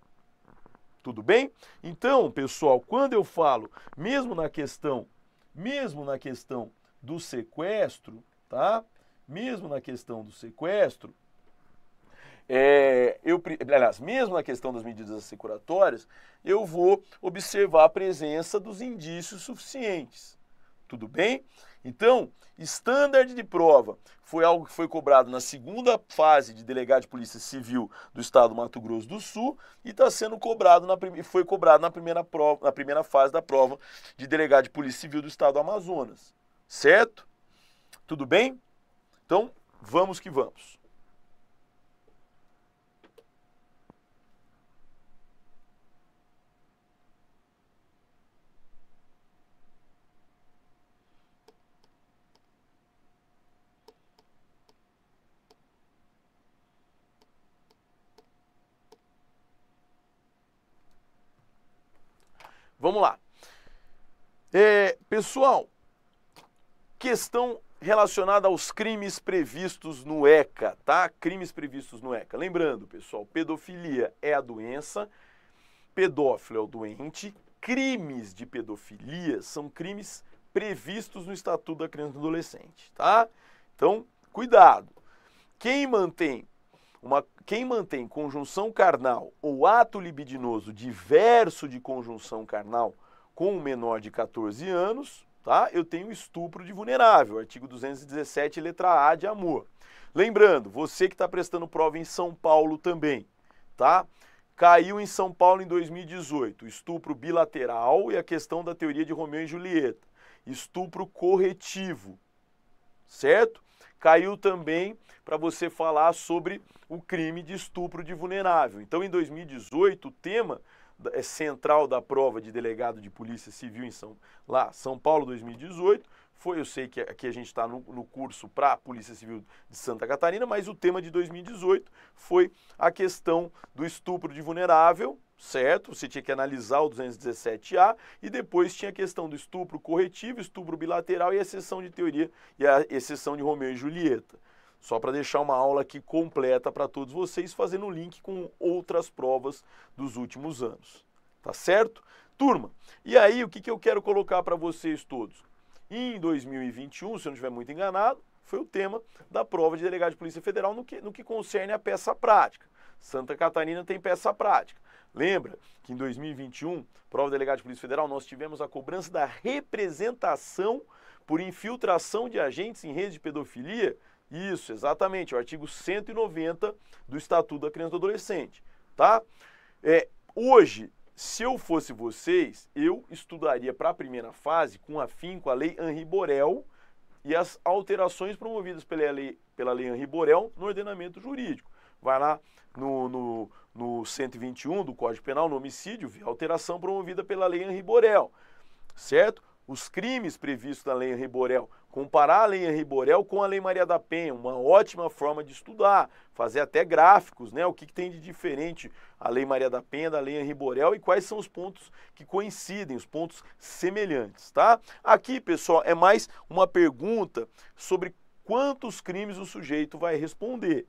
Tudo bem? Então, pessoal, quando eu falo, mesmo na questão, mesmo na questão do sequestro, tá? Mesmo na questão do sequestro, é, eu, aliás, mesmo na questão das medidas assecuratórias, eu vou observar a presença dos indícios suficientes. Tudo bem? Então, standard de prova foi algo que foi cobrado na segunda fase de delegado de polícia civil do estado do Mato Grosso do Sul e está sendo cobrado na foi cobrado na primeira prova, na primeira fase da prova de delegado de polícia civil do estado do Amazonas. Certo? Tudo bem? Então, vamos que vamos. Vamos lá. É, pessoal, questão relacionada aos crimes previstos no ECA, tá? Crimes previstos no ECA. Lembrando, pessoal, pedofilia é a doença, pedófilo é o doente, crimes de pedofilia são crimes previstos no Estatuto da Criança e do Adolescente, tá? Então, cuidado. Quem mantém uma, quem mantém conjunção carnal ou ato libidinoso diverso de conjunção carnal com um menor de 14 anos, tá? eu tenho estupro de vulnerável, artigo 217, letra A de amor. Lembrando, você que está prestando prova em São Paulo também, tá? Caiu em São Paulo em 2018, estupro bilateral e a questão da teoria de Romeu e Julieta, estupro corretivo, certo? caiu também para você falar sobre o crime de estupro de vulnerável. Então, em 2018, o tema é central da prova de delegado de Polícia Civil em São, lá, São Paulo 2018 foi, eu sei que aqui a gente está no, no, curso para a Polícia Civil de Santa Catarina, mas o tema de 2018 foi a questão do estupro de vulnerável certo? Você tinha que analisar o 217A e depois tinha a questão do estupro corretivo, estupro bilateral e a exceção de teoria e a exceção de Romeu e Julieta. Só para deixar uma aula aqui completa para todos vocês, fazendo um link com outras provas dos últimos anos. Tá certo? Turma, e aí o que, que eu quero colocar para vocês todos? Em 2021, se eu não estiver muito enganado, foi o tema da prova de delegado de Polícia Federal no que, no que concerne a peça prática. Santa Catarina tem peça prática. Lembra que em 2021, prova delegado de Polícia Federal, nós tivemos a cobrança da representação por infiltração de agentes em rede de pedofilia? Isso, exatamente, o artigo 190 do Estatuto da Criança e do Adolescente, tá? É, hoje, se eu fosse vocês, eu estudaria para a primeira fase com afinco a lei Henri Borel e as alterações promovidas pela lei, pela lei Henri Borel no ordenamento jurídico. Vai lá no, no no 121 do Código Penal, no homicídio, via alteração promovida pela Lei Henri Borel, certo? Os crimes previstos na Lei Henri Borel, comparar a Lei Henri Borel com a Lei Maria da Penha, uma ótima forma de estudar, fazer até gráficos, né? O que, que tem de diferente a Lei Maria da Penha da Lei Henri Borel e quais são os pontos que coincidem, os pontos semelhantes, tá? Aqui, pessoal, é mais uma pergunta sobre quantos crimes o sujeito vai responder,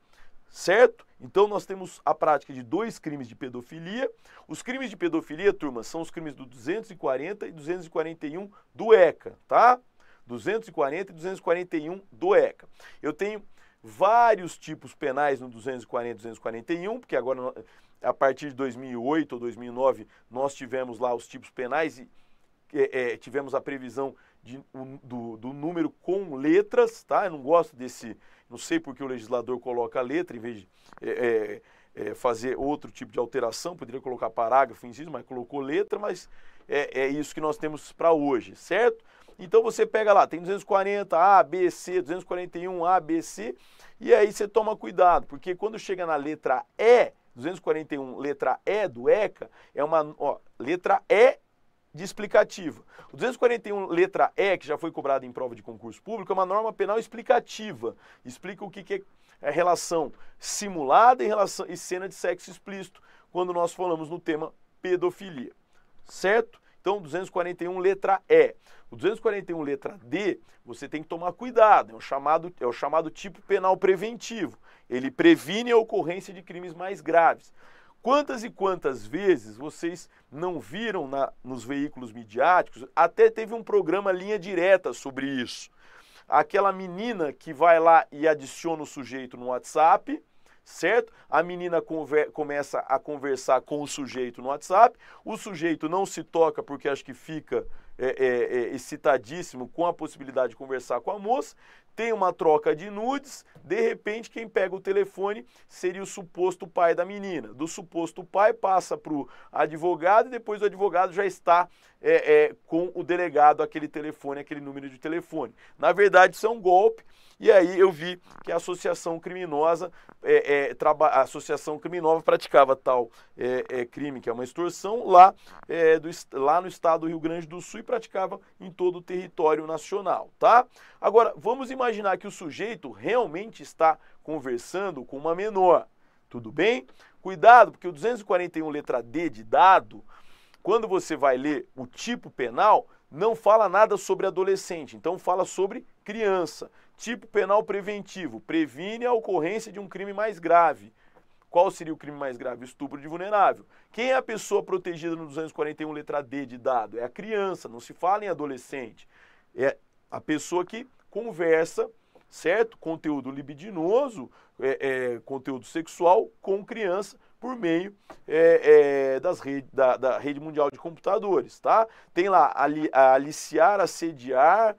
certo? Então nós temos a prática de dois crimes de pedofilia. Os crimes de pedofilia, turma, são os crimes do 240 e 241 do ECA, tá? 240 e 241 do ECA. Eu tenho vários tipos penais no 240 e 241, porque agora a partir de 2008 ou 2009 nós tivemos lá os tipos penais e é, é, tivemos a previsão de, do, do número com letras, tá? Eu não gosto desse não sei porque o legislador coloca a letra em vez de é, é, é, fazer outro tipo de alteração, poderia colocar parágrafo, inciso, mas colocou letra, mas é, é isso que nós temos para hoje, certo? Então você pega lá, tem 240 A, B, C, 241 A, B, C, e aí você toma cuidado, porque quando chega na letra E, 241, letra E do ECA, é uma. Ó, letra E de explicativa. O 241 letra E, que já foi cobrado em prova de concurso público, é uma norma penal explicativa. Explica o que, que é, é relação simulada e, relação, e cena de sexo explícito, quando nós falamos no tema pedofilia. Certo? Então, 241 letra E. O 241 letra D, você tem que tomar cuidado, é o chamado, é o chamado tipo penal preventivo. Ele previne a ocorrência de crimes mais graves. Quantas e quantas vezes vocês não viram na, nos veículos midiáticos? Até teve um programa linha direta sobre isso. Aquela menina que vai lá e adiciona o sujeito no WhatsApp, certo? A menina conver, começa a conversar com o sujeito no WhatsApp, o sujeito não se toca porque acho que fica é, é, é, excitadíssimo com a possibilidade de conversar com a moça, tem uma troca de nudes, de repente quem pega o telefone seria o suposto pai da menina. Do suposto pai passa para o advogado e depois o advogado já está é, é, com o delegado aquele telefone, aquele número de telefone. Na verdade, isso é um golpe. E aí eu vi que a associação criminosa, é, é, traba, a associação criminosa praticava tal é, é crime, que é uma extorsão, lá, é, do, lá no estado do Rio Grande do Sul e praticava em todo o território nacional, tá? Agora, vamos imaginar que o sujeito realmente está conversando com uma menor, tudo bem? Cuidado, porque o 241 letra D de dado, quando você vai ler o tipo penal, não fala nada sobre adolescente, então fala sobre criança. Tipo penal preventivo, previne a ocorrência de um crime mais grave. Qual seria o crime mais grave? Estupro de vulnerável. Quem é a pessoa protegida no 241 letra D de dado? É a criança, não se fala em adolescente. É a pessoa que conversa, certo? Conteúdo libidinoso, é, é, conteúdo sexual com criança por meio é, é das rede, da, da, rede mundial de computadores, tá? Tem lá ali, aliciar, assediar,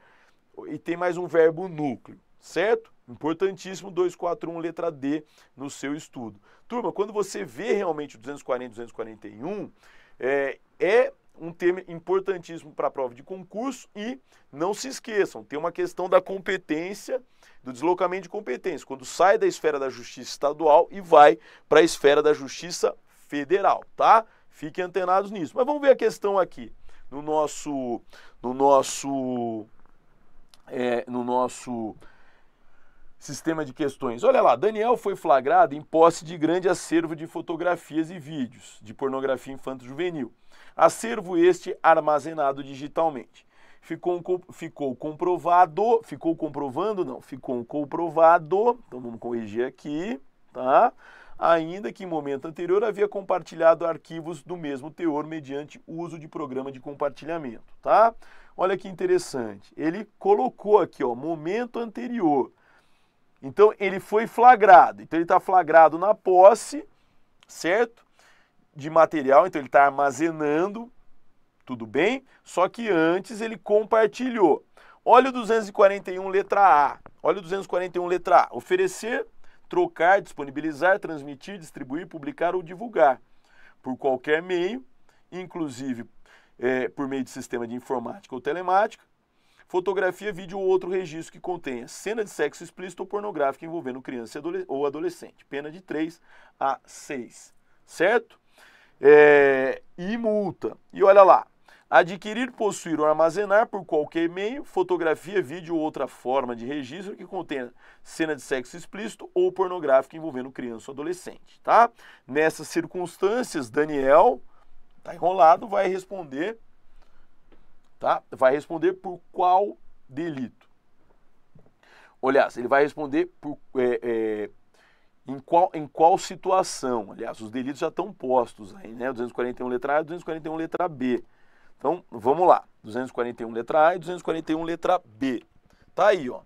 e tem mais um verbo núcleo, certo? Importantíssimo 241 letra D no seu estudo. Turma, quando você vê realmente 240 241, é, é um tema importantíssimo para a prova de concurso e não se esqueçam, tem uma questão da competência, do deslocamento de competência, quando sai da esfera da justiça estadual e vai para a esfera da justiça federal, tá? Fiquem antenados nisso. Mas vamos ver a questão aqui no nosso no nosso é, no nosso sistema de questões. Olha lá, Daniel foi flagrado em posse de grande acervo de fotografias e vídeos de pornografia infanto-juvenil. Acervo este armazenado digitalmente. Ficou, ficou comprovado, ficou comprovando, não, ficou comprovado, então vamos corrigir aqui, tá? Ainda que em momento anterior havia compartilhado arquivos do mesmo teor mediante uso de programa de compartilhamento, tá? Olha que interessante. Ele colocou aqui, ó, momento anterior. Então ele foi flagrado. Então ele está flagrado na posse, certo? De material, então ele está armazenando, tudo bem? Só que antes ele compartilhou. Olha o 241 letra A. Olha o 241 letra A. Oferecer, trocar, disponibilizar, transmitir, distribuir, publicar ou divulgar por qualquer meio, inclusive é, por meio de sistema de informática ou telemática, fotografia, vídeo ou outro registro que contenha cena de sexo explícito ou pornográfico envolvendo criança ou adolescente. Pena de 3 a 6, certo? É, e multa. E olha lá, adquirir, possuir ou armazenar por qualquer meio fotografia, vídeo ou outra forma de registro que contenha cena de sexo explícito ou pornográfico envolvendo criança ou adolescente, tá? Nessas circunstâncias, Daniel Está enrolado, vai responder, tá? Vai responder por qual delito? Aliás, ele vai responder por, é, é, em, qual, em qual situação. Aliás, os delitos já estão postos aí, né? 241 letra A e 241 letra B. Então, vamos lá. 241 letra A e 241 letra B. Tá aí, ó.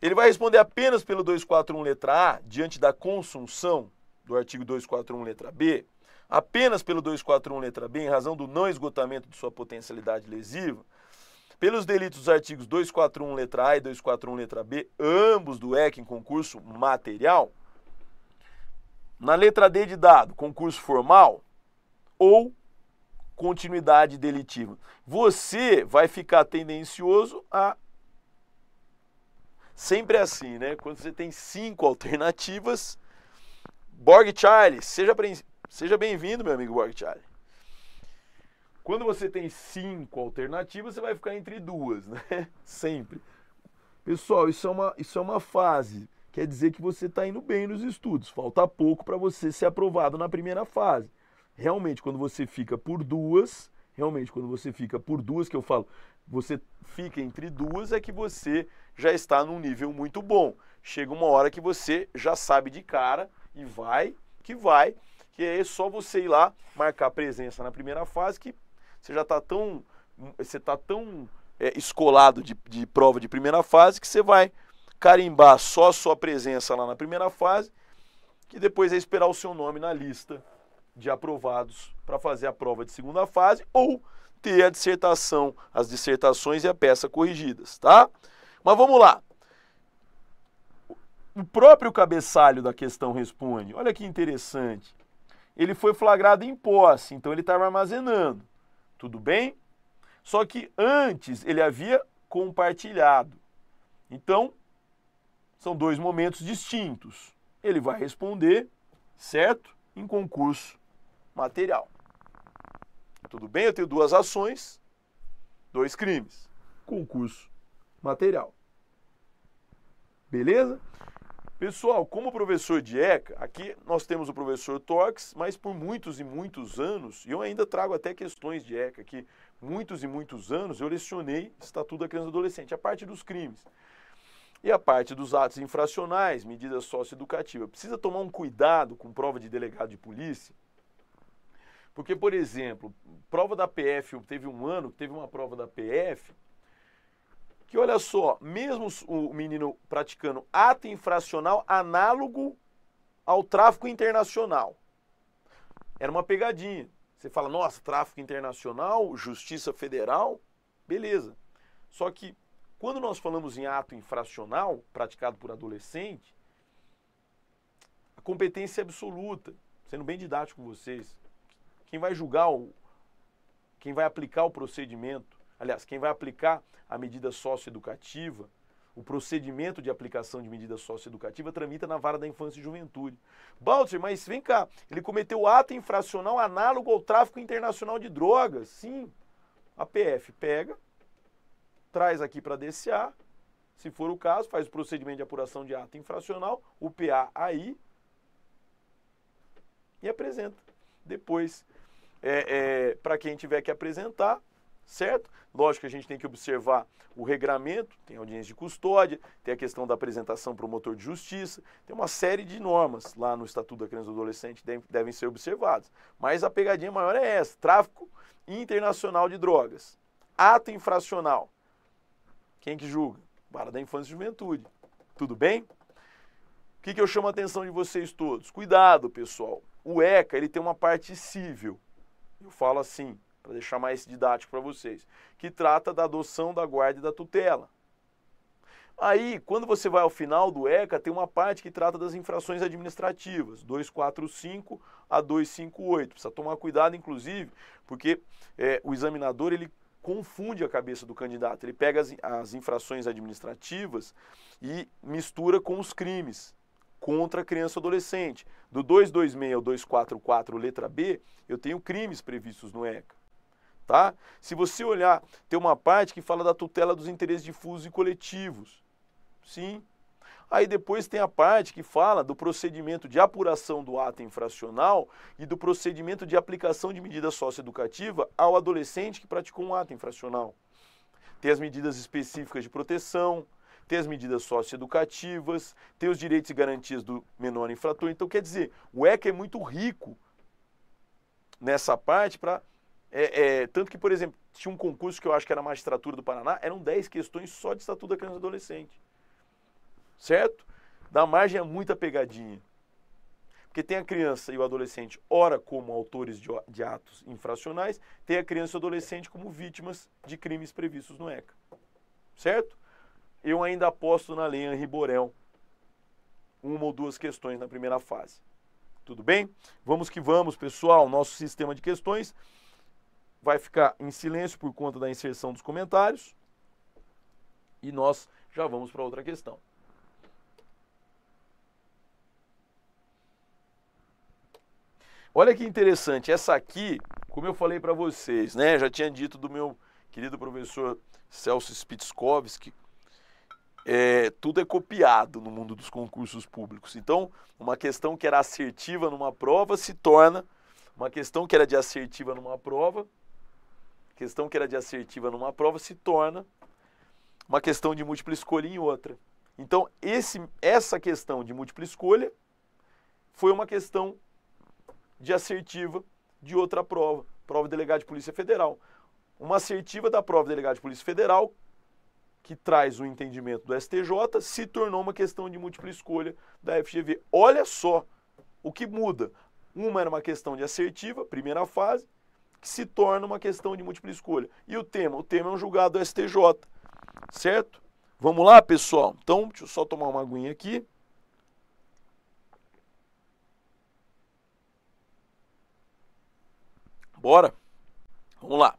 Ele vai responder apenas pelo 241 letra A, diante da consunção do artigo 241 letra B, apenas pelo 241 letra B, em razão do não esgotamento de sua potencialidade lesiva, pelos delitos dos artigos 241 letra A e 241 letra B, ambos do EC em concurso material, na letra D de dado, concurso formal ou continuidade delitiva. Você vai ficar tendencioso a sempre assim, né? Quando você tem cinco alternativas, Borg Charles, seja Seja bem-vindo, meu amigo Borgchari. Quando você tem cinco alternativas, você vai ficar entre duas, né? Sempre. Pessoal, isso é uma, isso é uma fase. Quer dizer que você está indo bem nos estudos. Falta pouco para você ser aprovado na primeira fase. Realmente, quando você fica por duas, realmente, quando você fica por duas, que eu falo, você fica entre duas, é que você já está num nível muito bom. Chega uma hora que você já sabe de cara e vai que vai que é só você ir lá, marcar presença na primeira fase, que você já está tão. Você está tão é, escolado de, de prova de primeira fase que você vai carimbar só a sua presença lá na primeira fase, que depois é esperar o seu nome na lista de aprovados para fazer a prova de segunda fase ou ter a dissertação, as dissertações e a peça corrigidas, tá? Mas vamos lá. O próprio cabeçalho da questão responde. Olha que interessante ele foi flagrado em posse, assim, então ele estava armazenando. Tudo bem? Só que antes ele havia compartilhado. Então, são dois momentos distintos. Ele vai responder, certo? Em concurso material. Tudo bem? Eu tenho duas ações, dois crimes. Concurso material. Beleza? Pessoal, como professor de ECA, aqui nós temos o professor Torx, mas por muitos e muitos anos, e eu ainda trago até questões de ECA aqui, muitos e muitos anos eu lecionei Estatuto da Criança e Adolescente, a parte dos crimes. E a parte dos atos infracionais, medidas socioeducativas. Precisa tomar um cuidado com prova de delegado de polícia, porque, por exemplo, prova da PF, teve um ano teve uma prova da PF que olha só, mesmo o menino praticando ato infracional análogo ao tráfico internacional. Era uma pegadinha. Você fala, nossa, tráfico internacional, justiça federal, beleza. Só que quando nós falamos em ato infracional praticado por adolescente, a competência é absoluta, sendo bem didático com vocês. Quem vai julgar, o, quem vai aplicar o procedimento Aliás, quem vai aplicar a medida socioeducativa, o procedimento de aplicação de medida socioeducativa tramita na vara da infância e juventude. Baltzer, mas vem cá, ele cometeu ato infracional análogo ao tráfico internacional de drogas. Sim, a PF pega, traz aqui para a DCA, se for o caso, faz o procedimento de apuração de ato infracional, o PA aí, e apresenta. Depois, é, é, para quem tiver que apresentar, certo? Lógico que a gente tem que observar o regramento, tem audiência de custódia, tem a questão da apresentação para o motor de justiça, tem uma série de normas lá no Estatuto da Criança e do Adolescente que devem ser observadas. Mas a pegadinha maior é essa: tráfico internacional de drogas. Ato infracional. Quem que julga? Vara da Infância e Juventude. Tudo bem? O que, que eu chamo a atenção de vocês todos? Cuidado, pessoal. O ECA ele tem uma parte civil. Eu falo assim, para deixar mais didático para vocês, que trata da adoção da guarda e da tutela. Aí, quando você vai ao final do ECA, tem uma parte que trata das infrações administrativas, 245 a 258. Precisa tomar cuidado, inclusive, porque é, o examinador ele confunde a cabeça do candidato. Ele pega as, as infrações administrativas e mistura com os crimes contra a criança ou adolescente. Do 226 ao 244, letra B, eu tenho crimes previstos no ECA tá? Se você olhar, tem uma parte que fala da tutela dos interesses difusos e coletivos. Sim. Aí depois tem a parte que fala do procedimento de apuração do ato infracional e do procedimento de aplicação de medida socioeducativa ao adolescente que praticou um ato infracional. Tem as medidas específicas de proteção, tem as medidas socioeducativas, tem os direitos e garantias do menor infrator. Então, quer dizer, o ECA é muito rico nessa parte para é, é, tanto que, por exemplo, tinha um concurso que eu acho que era a magistratura do Paraná, eram 10 questões só de estatuto da criança e adolescente. Certo? Da margem é muita pegadinha. Porque tem a criança e o adolescente, ora como autores de, de atos infracionais, tem a criança e o adolescente como vítimas de crimes previstos no ECA. Certo? Eu ainda aposto na lei Henri Borel. Uma ou duas questões na primeira fase. Tudo bem? Vamos que vamos, pessoal. Nosso sistema de questões vai ficar em silêncio por conta da inserção dos comentários e nós já vamos para outra questão. Olha que interessante, essa aqui, como eu falei para vocês, né, já tinha dito do meu querido professor Celso Spitzkowski, é, tudo é copiado no mundo dos concursos públicos. Então, uma questão que era assertiva numa prova se torna uma questão que era de assertiva numa prova questão que era de assertiva numa prova se torna uma questão de múltipla escolha em outra. Então, esse, essa questão de múltipla escolha foi uma questão de assertiva de outra prova, prova delegada de Polícia Federal. Uma assertiva da prova delegada de Polícia Federal, que traz o entendimento do STJ, se tornou uma questão de múltipla escolha da FGV. Olha só o que muda. Uma era uma questão de assertiva, primeira fase, que se torna uma questão de múltipla escolha. E o tema? O tema é um julgado STJ, certo? Vamos lá, pessoal? Então, deixa eu só tomar uma aguinha aqui. Bora? Vamos lá.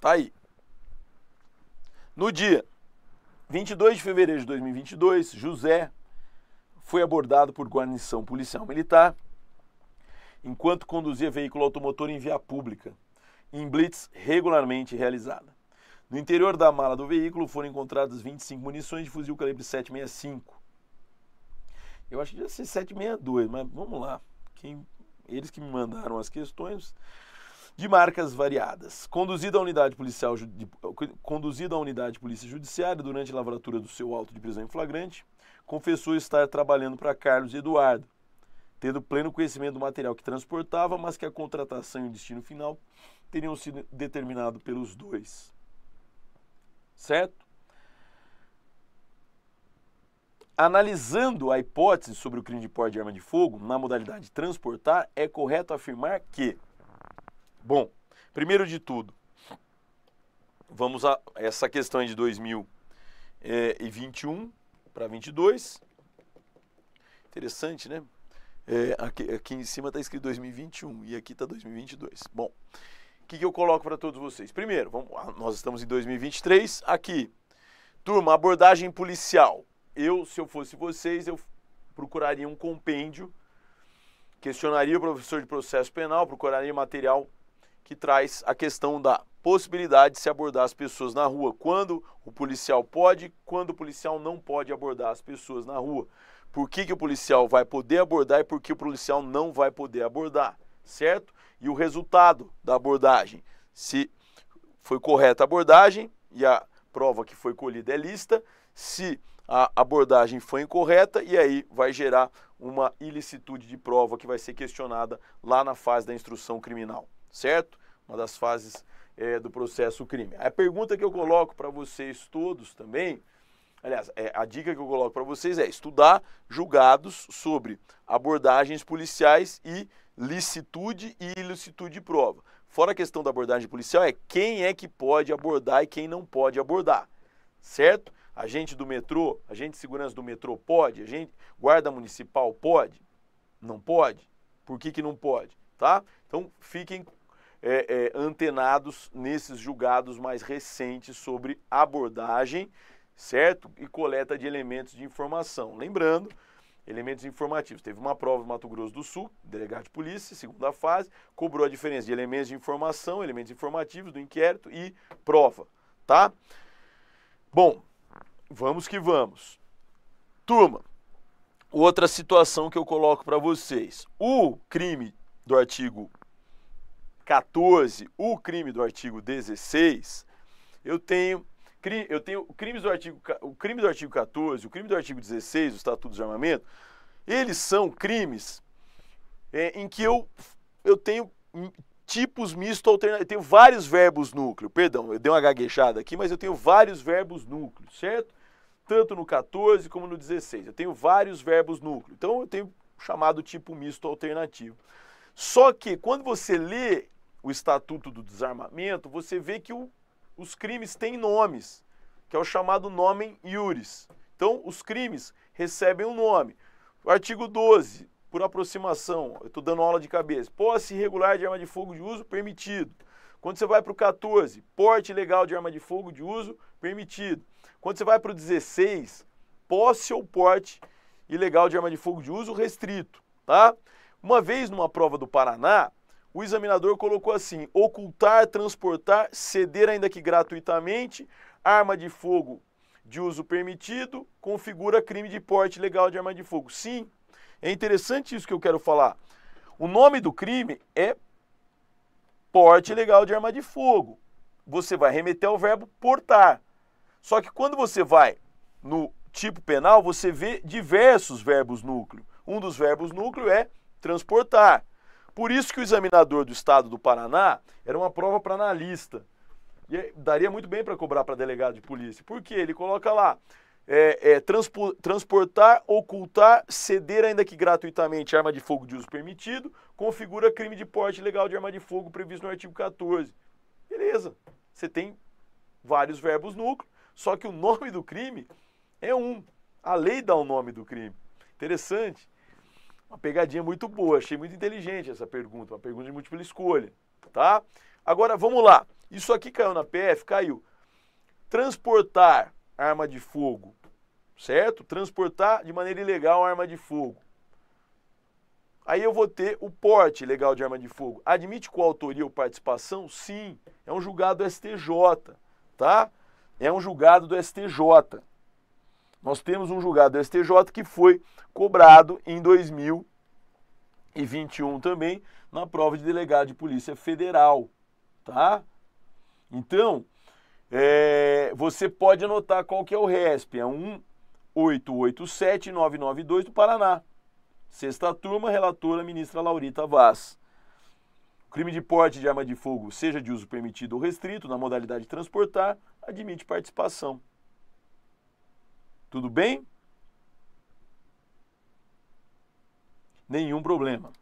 Tá aí. No dia 22 de fevereiro de 2022, José foi abordado por guarnição policial militar enquanto conduzia veículo automotor em via pública, em blitz regularmente realizada. No interior da mala do veículo foram encontradas 25 munições de fuzil calibre 765. Eu acho que deve ser 762, mas vamos lá. Quem, eles que me mandaram as questões de marcas variadas. Conduzida à unidade policial conduzida à unidade polícia judiciária durante a lavratura do seu auto de prisão em flagrante, confessou estar trabalhando para Carlos Eduardo, tendo pleno conhecimento do material que transportava, mas que a contratação e o destino final teriam sido determinados pelos dois. Certo? Analisando a hipótese sobre o crime de porte de arma de fogo na modalidade transportar, é correto afirmar que, bom, primeiro de tudo, vamos a essa questão de 2021 para 22. Interessante, né? É, aqui, aqui, em cima está escrito 2021 e aqui está 2022. Bom, o que, que eu coloco para todos vocês? Primeiro, vamos, nós estamos em 2023. Aqui, turma, abordagem policial. Eu, se eu fosse vocês, eu procuraria um compêndio, questionaria o professor de processo penal, procuraria material que traz a questão da possibilidade de se abordar as pessoas na rua, quando o policial pode, quando o policial não pode abordar as pessoas na rua por que, que o policial vai poder abordar e por que o policial não vai poder abordar, certo? E o resultado da abordagem, se foi correta a abordagem e a prova que foi colhida é lista, se a abordagem foi incorreta e aí vai gerar uma ilicitude de prova que vai ser questionada lá na fase da instrução criminal, certo? Uma das fases é, do processo crime. A pergunta que eu coloco para vocês todos também Aliás, é, a dica que eu coloco para vocês é estudar julgados sobre abordagens policiais e licitude e ilicitude de prova. Fora a questão da abordagem policial, é quem é que pode abordar e quem não pode abordar, certo? Agente do metrô, agente de segurança do metrô pode, agente, guarda municipal pode, não pode? Por que, que não pode? Tá? Então fiquem é, é, antenados nesses julgados mais recentes sobre abordagem certo? E coleta de elementos de informação. Lembrando, elementos informativos. Teve uma prova no Mato Grosso do Sul, delegado de polícia, segunda fase, cobrou a diferença de elementos de informação, elementos informativos do inquérito e prova, tá? Bom, vamos que vamos. Turma, outra situação que eu coloco para vocês. O crime do artigo 14, o crime do artigo 16, eu tenho eu tenho o crime do artigo, o crime do artigo 14, o crime do artigo 16 o Estatuto de Armamento, eles são crimes é, em que eu, eu tenho tipos misto alternativos, tenho vários verbos núcleo, perdão, eu dei uma gaguejada aqui, mas eu tenho vários verbos núcleo, certo? Tanto no 14 como no 16, eu tenho vários verbos núcleo, então eu tenho chamado tipo misto alternativo. Só que quando você lê o Estatuto do Desarmamento, você vê que o os crimes têm nomes, que é o chamado nomen iuris. Então, os crimes recebem um nome. O artigo 12, por aproximação, eu estou dando aula de cabeça, posse irregular de arma de fogo de uso permitido. Quando você vai para o 14, porte ilegal de arma de fogo de uso permitido. Quando você vai para o 16, posse ou porte ilegal de arma de fogo de uso restrito, tá? Uma vez numa prova do Paraná, o examinador colocou assim: ocultar, transportar, ceder ainda que gratuitamente, arma de fogo de uso permitido, configura crime de porte legal de arma de fogo. Sim, é interessante isso que eu quero falar. O nome do crime é porte legal de arma de fogo. Você vai remeter ao verbo portar. Só que quando você vai no tipo penal, você vê diversos verbos núcleo. Um dos verbos núcleo é transportar por isso que o examinador do estado do Paraná era uma prova para analista. E daria muito bem para cobrar para delegado de polícia. Porque ele coloca lá, é, é, transpo, transportar, ocultar, ceder, ainda que gratuitamente, arma de fogo de uso permitido, configura crime de porte ilegal de arma de fogo previsto no artigo 14. Beleza, você tem vários verbos núcleo, só que o nome do crime é um. A lei dá o nome do crime. Interessante. Uma pegadinha muito boa, achei muito inteligente essa pergunta, uma pergunta de múltipla escolha, tá? Agora vamos lá. Isso aqui caiu na PF, caiu. Transportar arma de fogo, certo? Transportar de maneira ilegal arma de fogo. Aí eu vou ter o porte legal de arma de fogo. Admite com autoria ou participação? Sim, é um julgado STJ, tá? É um julgado do STJ. Nós temos um julgado do STJ que foi cobrado em 2021 também na prova de delegado de Polícia Federal, tá? Então, é, você pode anotar qual que é o RESP, é 1887992 do Paraná. Sexta turma, relatora ministra Laurita Vaz. crime de porte de arma de fogo, seja de uso permitido ou restrito, na modalidade transportar, admite participação. Tudo bem? Nenhum problema.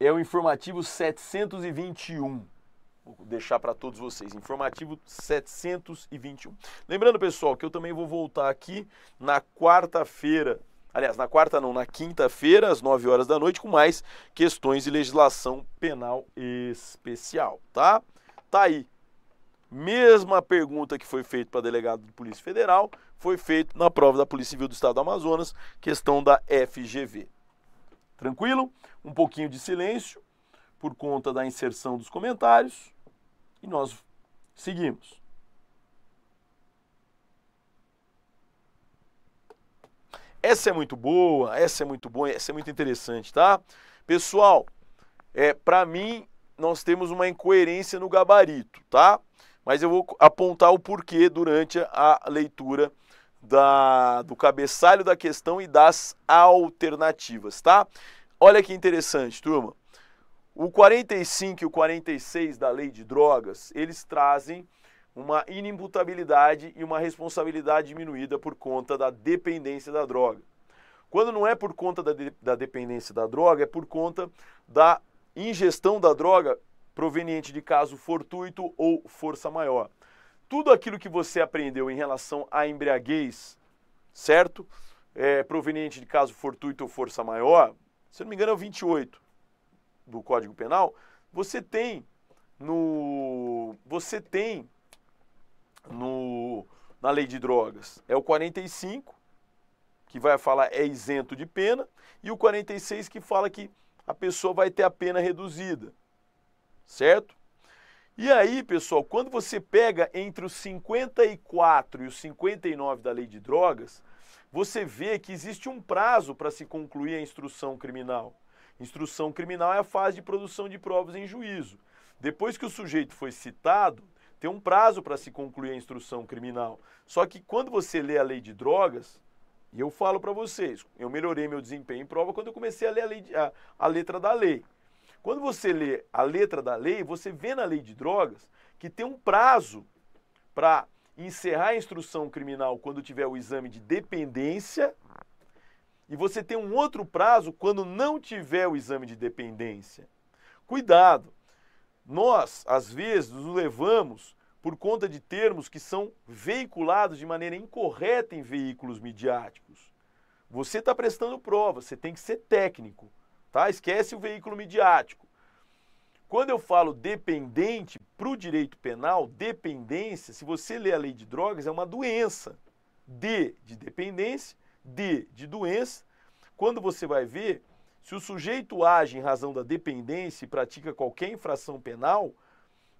É o informativo 721. Vou deixar para todos vocês. Informativo 721. Lembrando, pessoal, que eu também vou voltar aqui na quarta-feira. Aliás, na quarta não, na quinta-feira, às 9 horas da noite, com mais questões de legislação penal especial, tá? Tá aí. Mesma pergunta que foi feita para delegado de Polícia Federal, foi feita na prova da Polícia Civil do Estado do Amazonas, questão da FGV. Tranquilo? Um pouquinho de silêncio por conta da inserção dos comentários e nós seguimos. Essa é muito boa, essa é muito boa, essa é muito interessante, tá? Pessoal, é para mim nós temos uma incoerência no gabarito, tá? Mas eu vou apontar o porquê durante a leitura da, do cabeçalho da questão e das alternativas, tá? Olha que interessante, turma. O 45 e o 46 da lei de drogas, eles trazem uma inimputabilidade e uma responsabilidade diminuída por conta da dependência da droga. Quando não é por conta da, de, da dependência da droga, é por conta da ingestão da droga proveniente de caso fortuito ou força maior. Tudo aquilo que você aprendeu em relação à embriaguez, certo? É, proveniente de caso fortuito ou força maior, se não me engano é o 28 do Código Penal, você tem no você tem no na lei de drogas. É o 45 que vai falar é isento de pena e o 46 que fala que a pessoa vai ter a pena reduzida, certo? E aí, pessoal, quando você pega entre os 54 e os 59 da lei de drogas, você vê que existe um prazo para se concluir a instrução criminal. Instrução criminal é a fase de produção de provas em juízo. Depois que o sujeito foi citado, tem um prazo para se concluir a instrução criminal. Só que quando você lê a lei de drogas, e eu falo para vocês, eu melhorei meu desempenho em prova quando eu comecei a ler a, lei de, a, a letra da lei. Quando você lê a letra da lei, você vê na lei de drogas que tem um prazo para encerrar a instrução criminal quando tiver o exame de dependência e você tem um outro prazo quando não tiver o exame de dependência. Cuidado! Nós, às vezes, nos levamos por conta de termos que são veiculados de maneira incorreta em veículos midiáticos. Você está prestando prova, você tem que ser técnico, tá? Esquece o veículo midiático. Quando eu falo dependente para o direito penal, dependência, se você ler a lei de drogas, é uma doença. D de dependência, D de doença. Quando você vai ver, se o sujeito age em razão da dependência e pratica qualquer infração penal,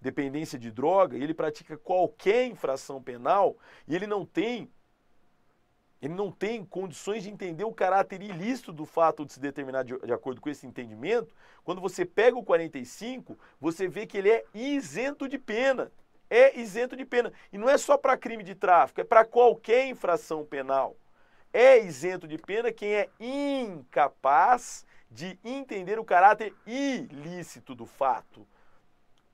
dependência de droga e ele pratica qualquer infração penal e ele não tem ele não tem condições de entender o caráter ilícito do fato de se determinar de, de, acordo com esse entendimento, quando você pega o 45, você vê que ele é isento de pena. É isento de pena. E não é só para crime de tráfico, é para qualquer infração penal. É isento de pena quem é incapaz de entender o caráter ilícito do fato.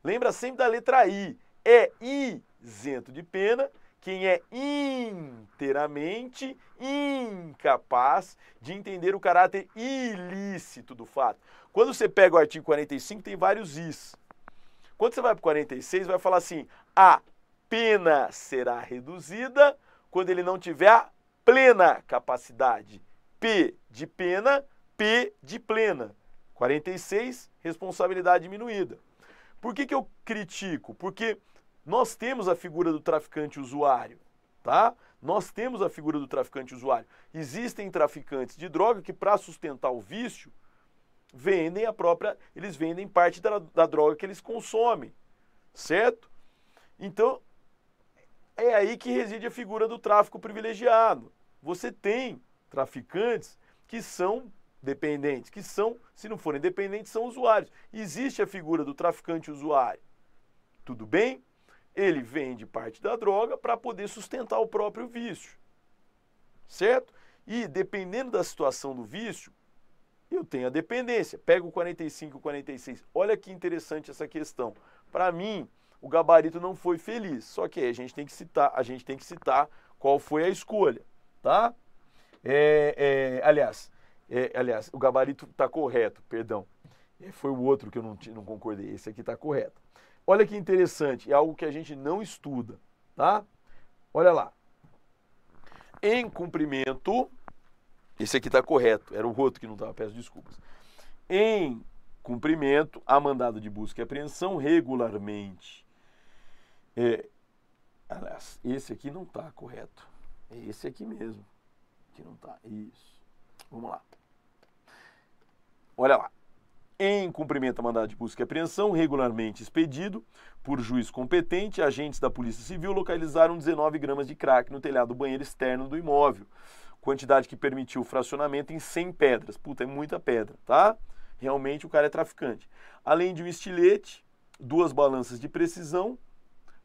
Lembra sempre da letra I. É isento de pena quem é inteiramente incapaz de entender o caráter ilícito do fato. Quando você pega o artigo 45, tem vários is. Quando você vai para o 46, vai falar assim: a pena será reduzida quando ele não tiver a plena capacidade. P de pena, P de plena. 46, responsabilidade diminuída. Por que, que eu critico? Porque nós temos a figura do traficante usuário, tá? Nós temos a figura do traficante usuário. Existem traficantes de droga que, para sustentar o vício, vendem a própria. Eles vendem parte da, da droga que eles consomem, certo? Então, é aí que reside a figura do tráfico privilegiado. Você tem traficantes que são dependentes, que são, se não forem dependentes, são usuários. Existe a figura do traficante usuário. Tudo bem? Ele vende parte da droga para poder sustentar o próprio vício. Certo? E dependendo da situação do vício, eu tenho a dependência. Pega o 45 e 46. Olha que interessante essa questão. Para mim, o gabarito não foi feliz. Só que a gente tem que citar, a gente tem que citar qual foi a escolha, tá? É, é, aliás, é, aliás, o gabarito está correto, perdão. É, foi o outro que eu não, não concordei. Esse aqui está correto. Olha que interessante, é algo que a gente não estuda, tá? Olha lá. Em cumprimento, esse aqui está correto, era o outro que não estava, peço desculpas. Em cumprimento a mandado de busca e apreensão regularmente. É, aliás, esse aqui não está correto. É esse aqui mesmo que não está. Isso. Vamos lá. Olha lá. Em cumprimento a mandado de busca e apreensão, regularmente expedido por juiz competente, agentes da Polícia Civil localizaram 19 gramas de crack no telhado do banheiro externo do imóvel. Quantidade que permitiu o fracionamento em 100 pedras. Puta, é muita pedra, tá? Realmente o cara é traficante. Além de um estilete, duas balanças de precisão,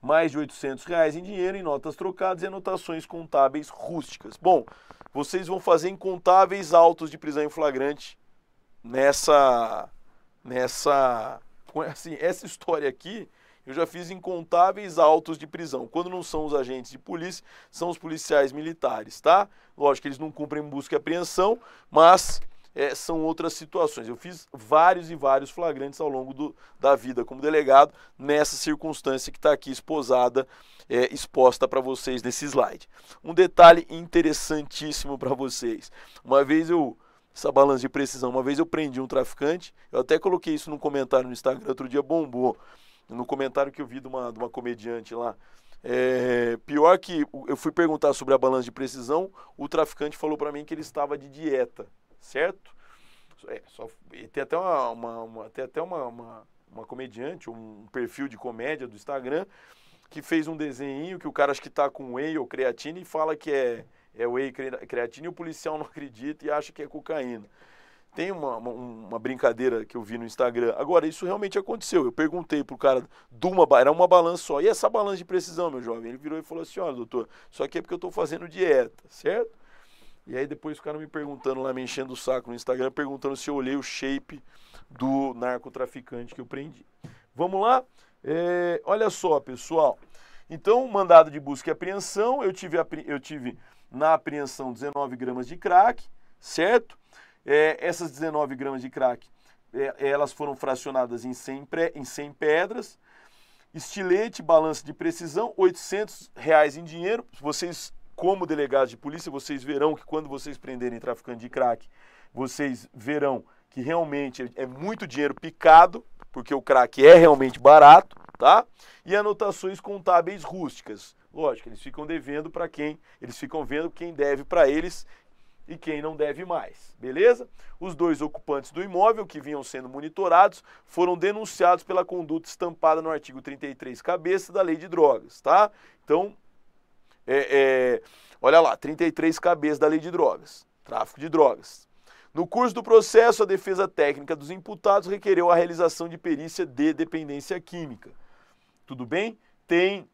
mais de 800 reais em dinheiro, em notas trocadas e anotações contábeis rústicas. Bom, vocês vão fazer incontáveis autos de prisão em flagrante nessa nessa assim, essa história aqui, eu já fiz incontáveis autos de prisão. Quando não são os agentes de polícia, são os policiais militares, tá? Lógico que eles não cumprem busca e apreensão, mas é, são outras situações. Eu fiz vários e vários flagrantes ao longo do, da vida como delegado, nessa circunstância que está aqui esposada, é, exposta para vocês nesse slide. Um detalhe interessantíssimo para vocês. Uma vez eu essa balança de precisão. Uma vez eu prendi um traficante, eu até coloquei isso num comentário no Instagram, outro dia bombou. No comentário que eu vi de uma, de uma comediante lá. É, pior que eu fui perguntar sobre a balança de precisão, o traficante falou para mim que ele estava de dieta, certo? É, só, tem até uma, uma, uma tem até uma, uma, uma, comediante, um perfil de comédia do Instagram, que fez um desenho que o cara acho que está com whey ou creatina e fala que é é whey creatina e o policial não acredita e acha que é cocaína. Tem uma, uma, uma brincadeira que eu vi no Instagram. Agora, isso realmente aconteceu. Eu perguntei pro cara de uma era uma balança só. E essa balança de precisão, meu jovem? Ele virou e falou assim: olha, doutor, só que é porque eu estou fazendo dieta, certo? E aí depois ficaram me perguntando lá, me enchendo o saco no Instagram, perguntando se eu olhei o shape do narcotraficante que eu prendi. Vamos lá? É, olha só, pessoal. Então, mandado de busca e apreensão, eu tive, eu tive na apreensão 19 gramas de crack, certo? É, essas 19 gramas de crack, é, elas foram fracionadas em 100, pré, em 100 pedras. Estilete, balança de precisão, 800 reais em dinheiro. Vocês, como delegados de polícia, vocês verão que quando vocês prenderem traficante de crack, vocês verão que realmente é, é muito dinheiro picado, porque o crack é realmente barato, tá? E anotações contábeis rústicas. Lógico, eles ficam devendo para quem, eles ficam vendo quem deve para eles e quem não deve mais, beleza? Os dois ocupantes do imóvel que vinham sendo monitorados foram denunciados pela conduta estampada no artigo 33 cabeça da lei de drogas, tá? Então, é, é, olha lá, 33 cabeça da lei de drogas, tráfico de drogas. No curso do processo, a defesa técnica dos imputados requereu a realização de perícia de dependência química. Tudo bem? Tem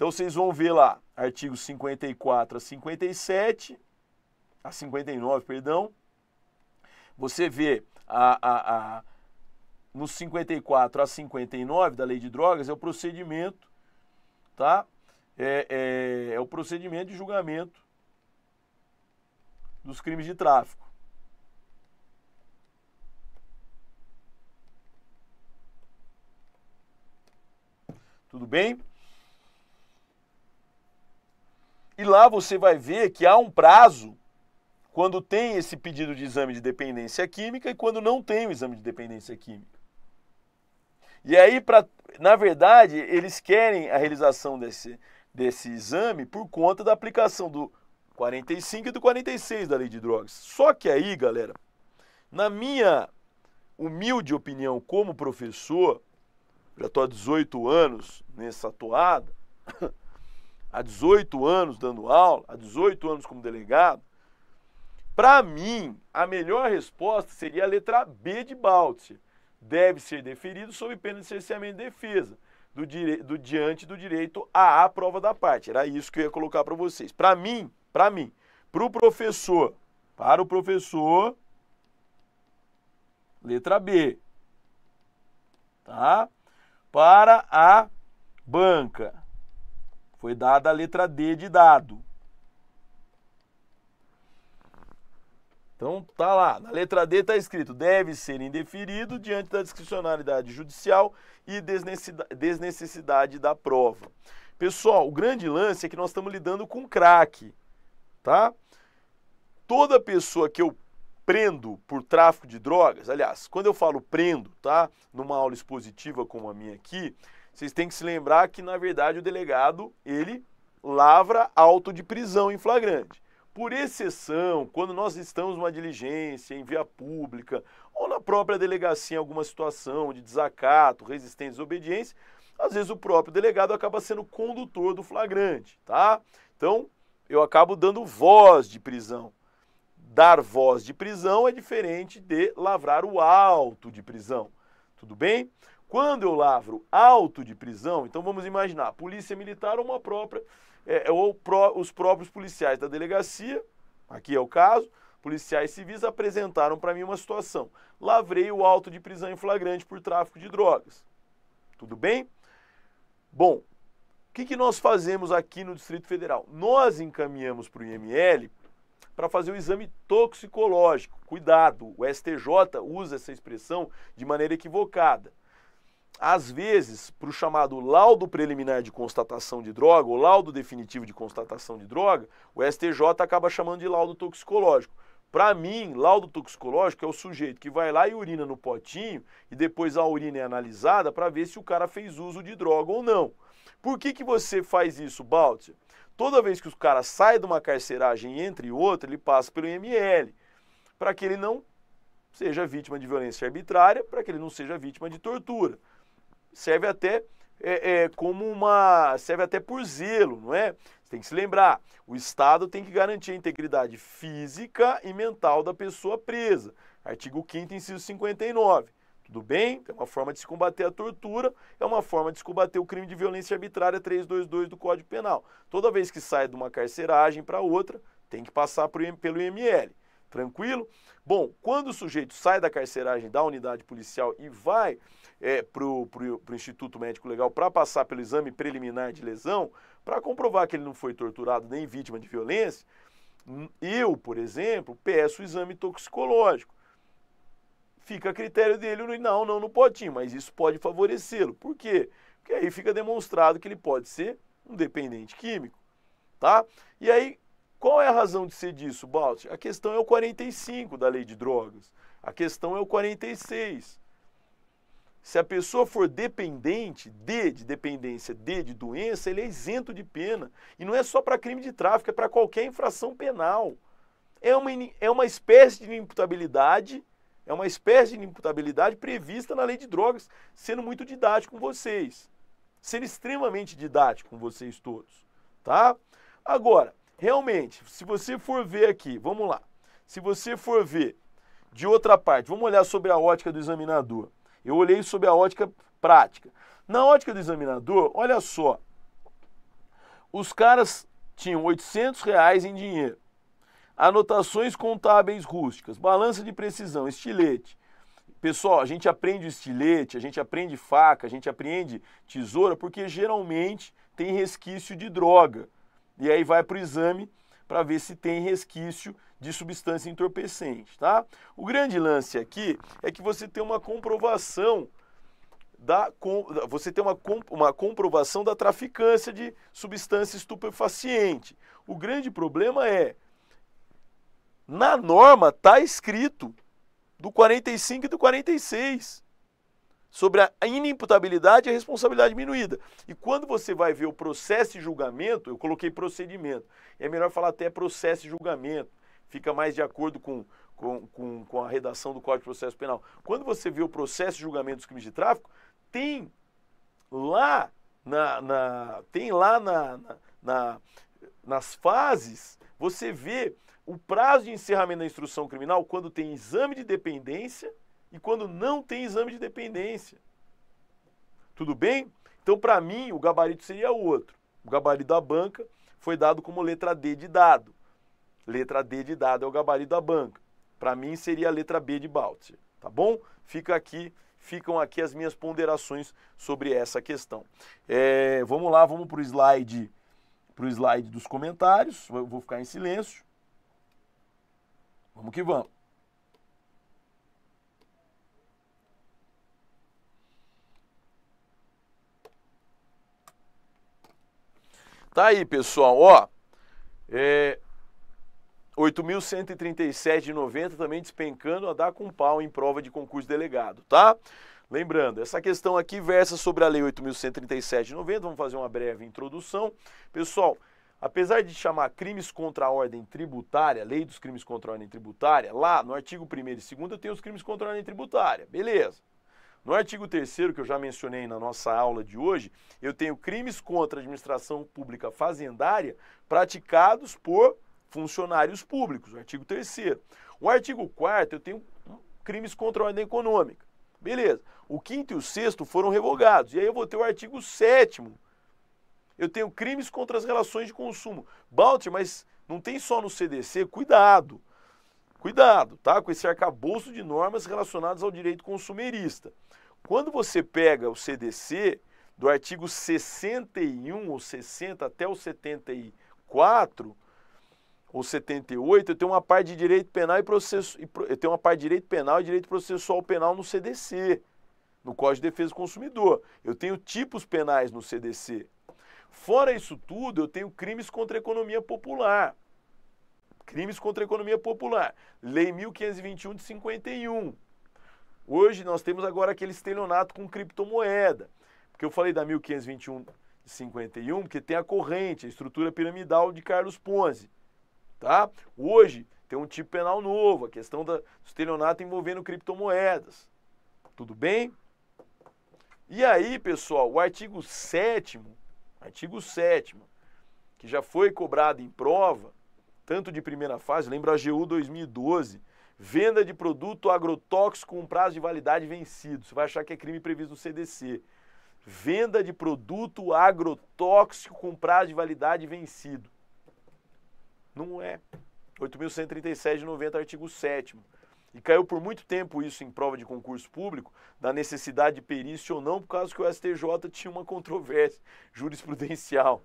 então vocês vão ver lá, artigos 54 a 57, a 59, perdão. Você vê a, a, a, nos 54 a 59 da lei de drogas, é o procedimento, tá? É, é, é o procedimento de julgamento dos crimes de tráfico. Tudo bem? E lá você vai ver que há um prazo quando tem esse pedido de exame de dependência química e quando não tem o exame de dependência química. E aí, pra, na verdade, eles querem a realização desse, desse exame por conta da aplicação do 45 e do 46 da lei de drogas. Só que aí, galera, na minha humilde opinião como professor, já estou há 18 anos nessa toada, há 18 anos dando aula, há 18 anos como delegado, para mim, a melhor resposta seria a letra B de Baltzer. Deve ser deferido sob pena de cerceamento de defesa, do, dire... do diante do direito à, prova da parte. Era isso que eu ia colocar para vocês. Para mim, para mim, para o professor, para o professor, letra B. Tá? Para a banca, foi dada a letra D de dado. Então tá lá, na letra D está escrito: deve ser indeferido diante da discricionalidade judicial e desnecessidade da prova. Pessoal, o grande lance é que nós estamos lidando com craque, tá? Toda pessoa que eu prendo por tráfico de drogas, aliás, quando eu falo prendo, tá? Numa aula expositiva como a minha aqui, vocês têm que se lembrar que, na verdade, o delegado, ele lavra auto de prisão em flagrante. Por exceção, quando nós estamos numa diligência em via pública ou na própria delegacia em alguma situação de desacato, resistência, desobediência, às vezes o próprio delegado acaba sendo condutor do flagrante, tá? Então, eu acabo dando voz de prisão. Dar voz de prisão é diferente de lavrar o auto de prisão. Tudo bem? Quando eu lavro alto de prisão, então vamos imaginar, polícia militar ou uma própria, é, é, ou pró, os próprios policiais da delegacia, aqui é o caso, policiais civis apresentaram para mim uma situação. Lavrei o auto de prisão em flagrante por tráfico de drogas. Tudo bem? Bom, o que, que nós fazemos aqui no Distrito Federal? Nós encaminhamos para o IML para fazer o exame toxicológico. Cuidado, o STJ usa essa expressão de maneira equivocada às vezes, para o chamado laudo preliminar de constatação de droga, ou laudo definitivo de constatação de droga, o STJ acaba chamando de laudo toxicológico. Para mim, laudo toxicológico é o sujeito que vai lá e urina no potinho e depois a urina é analisada para ver se o cara fez uso de droga ou não. Por que, que você faz isso, Balti? Toda vez que o cara sai de uma carceragem entre outra, ele passa pelo IML, para que ele não seja vítima de violência arbitrária, para que ele não seja vítima de tortura serve até é, é, como uma. serve até por zelo, não é? Você tem que se lembrar: o Estado tem que garantir a integridade física e mental da pessoa presa. Artigo 5, inciso 59. Tudo bem? É uma forma de se combater a tortura, é uma forma de se combater o crime de violência arbitrária 322 do Código Penal. Toda vez que sai de uma carceragem para outra, tem que passar pelo IML. Tranquilo? Bom, quando o sujeito sai da carceragem da unidade policial e vai é, para o Instituto Médico Legal para passar pelo exame preliminar de lesão, para comprovar que ele não foi torturado nem vítima de violência, eu, por exemplo, peço o exame toxicológico. Fica a critério dele, não, não, não pode, mas isso pode favorecê-lo. Por quê? Porque aí fica demonstrado que ele pode ser um dependente químico, tá? E aí, qual é a razão de ser disso, Balt? A questão é o 45 da lei de drogas. A questão é o 46. Se a pessoa for dependente, D de dependência, D de doença, ele é isento de pena. E não é só para crime de tráfico, é para qualquer infração penal. É uma, é uma espécie de imputabilidade, é uma espécie de imputabilidade prevista na lei de drogas, sendo muito didático com vocês. Sendo extremamente didático com vocês todos. Tá? Agora, realmente, se você for ver aqui, vamos lá. Se você for ver de outra parte, vamos olhar sobre a ótica do examinador. Eu olhei sob a ótica prática. Na ótica do examinador, olha só, os caras tinham 800 reais em dinheiro, anotações contábeis rústicas, balança de precisão, estilete. Pessoal, a gente aprende estilete, a gente aprende faca, a gente aprende tesoura, porque geralmente tem resquício de droga. E aí vai para o exame para ver se tem resquício de substância entorpecente, tá? O grande lance aqui é que você tem uma comprovação da você tem uma, uma comprovação da traficância de substância estupefaciente. O grande problema é na norma tá escrito do 45 e do 46 sobre a inimputabilidade e a responsabilidade diminuída. E quando você vai ver o processo e julgamento, eu coloquei procedimento, é melhor falar até processo e julgamento, fica mais de acordo com, com, com, com a redação do Código de Processo Penal. Quando você vê o processo e julgamento dos crimes de tráfico, tem lá na, na tem lá na, na, na, nas fases, você vê o prazo de encerramento da instrução criminal quando tem exame de dependência, e quando não tem exame de dependência. Tudo bem? Então, para mim, o gabarito seria outro. O gabarito da banca foi dado como letra D de dado. Letra D de dado é o gabarito da banca. Para mim, seria a letra B de Baltzer. Tá bom? Fica aqui, ficam aqui as minhas ponderações sobre essa questão. É, vamos lá, vamos para o slide, pro slide dos comentários. Eu vou ficar em silêncio. Vamos que vamos. Tá aí, pessoal, ó. É, 8.137,90 também despencando a dar com pau em prova de concurso delegado, tá? Lembrando, essa questão aqui versa sobre a Lei 8.137,90. Vamos fazer uma breve introdução. Pessoal, apesar de chamar crimes contra a ordem tributária, Lei dos Crimes contra a Ordem Tributária, lá no artigo 1 e 2 tem os crimes contra a ordem tributária, beleza. No artigo 3 que eu já mencionei na nossa aula de hoje, eu tenho crimes contra a administração pública fazendária praticados por funcionários públicos, artigo 3 O artigo 4 eu tenho crimes contra a ordem econômica. Beleza. O quinto e o sexto foram revogados. E aí eu vou ter o artigo 7 Eu tenho crimes contra as relações de consumo. Baltimore, mas não tem só no CDC, cuidado. Cuidado, tá? Com esse arcabouço de normas relacionadas ao direito consumerista. Quando você pega o CDC, do artigo 61 ou 60 até o 74 ou 78, eu tenho uma parte de direito penal e processo eu tenho uma parte de direito penal e direito processual penal no CDC, no Código de Defesa do Consumidor. Eu tenho tipos penais no CDC. Fora isso tudo, eu tenho crimes contra a economia popular. Crimes contra a economia popular. Lei 1521 de 51. Hoje nós temos agora aquele estelionato com criptomoeda. Porque eu falei da 1521 de 51, porque tem a corrente, a estrutura piramidal de Carlos Ponzi. Tá? Hoje tem um tipo penal novo, a questão do estelionato envolvendo criptomoedas. Tudo bem? E aí, pessoal, o artigo 7 artigo 7 que já foi cobrado em prova, tanto de primeira fase, lembra a GU 2012, venda de produto agrotóxico com prazo de validade vencido. Você vai achar que é crime previsto no CDC. Venda de produto agrotóxico com prazo de validade vencido. Não é. 8.137 de 90, artigo 7 e caiu por muito tempo isso em prova de concurso público, da necessidade de perícia ou não, por causa que o STJ tinha uma controvérsia jurisprudencial.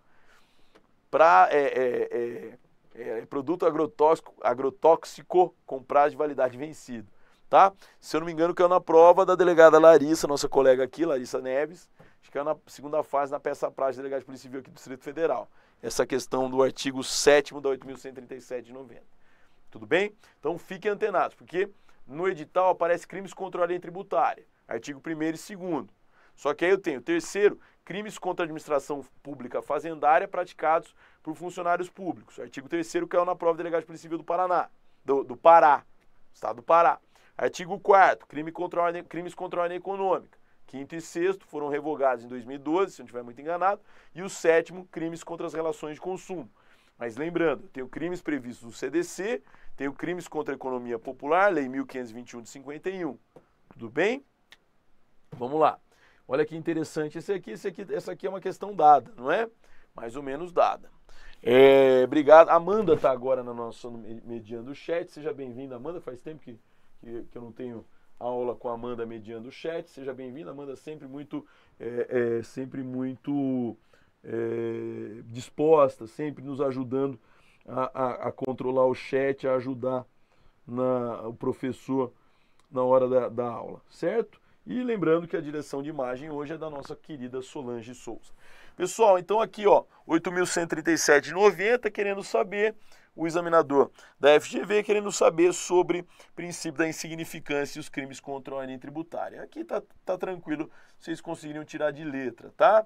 para é, é, é, é, produto agrotóxico, agrotóxico com prazo de validade vencido. Tá? Se eu não me engano, que é na prova da delegada Larissa, nossa colega aqui, Larissa Neves, acho que é na segunda fase na peça prática da delegada de Polícia Civil aqui do Distrito Federal. Essa questão do artigo 7 da 8.137 de 90. Tudo bem? Então fiquem antenados, porque no edital aparece crimes contra a lei tributária, artigo 1 e 2 Só que aí eu tenho terceiro, crimes contra a administração pública fazendária praticados por funcionários públicos. artigo 3 caiu é na prova do delegado de Polícia Civil do Paraná, do, do Pará, Estado do Pará. Artigo 4 crime contra ordem, crimes contra a ordem econômica. Quinto e sexto foram revogados em 2012, se eu não estiver muito enganado. E o sétimo, crimes contra as relações de consumo. Mas lembrando, tem o crimes previstos no CDC, tem o crimes contra a economia popular, Lei 1521 de 51. Tudo bem? Vamos lá. Olha que interessante esse aqui, esse aqui, essa aqui é uma questão dada, não é? Mais ou menos dada. É, obrigado. Amanda está agora na nossa mediando o chat. Seja bem-vinda, Amanda. Faz tempo que, que, que, eu não tenho aula com a Amanda mediando o chat. Seja bem-vinda, Amanda. Sempre muito, é, é, sempre muito é, disposta, sempre nos ajudando a, a, a, controlar o chat, a ajudar na, o professor na hora da, da aula, certo? E lembrando que a direção de imagem hoje é da nossa querida Solange Souza. Pessoal, então aqui, ó, 8.137,90, querendo saber o examinador da FGV querendo saber sobre o princípio da insignificância e os crimes contra a ordem tributária. Aqui tá, tá tranquilo, vocês conseguiriam tirar de letra, tá?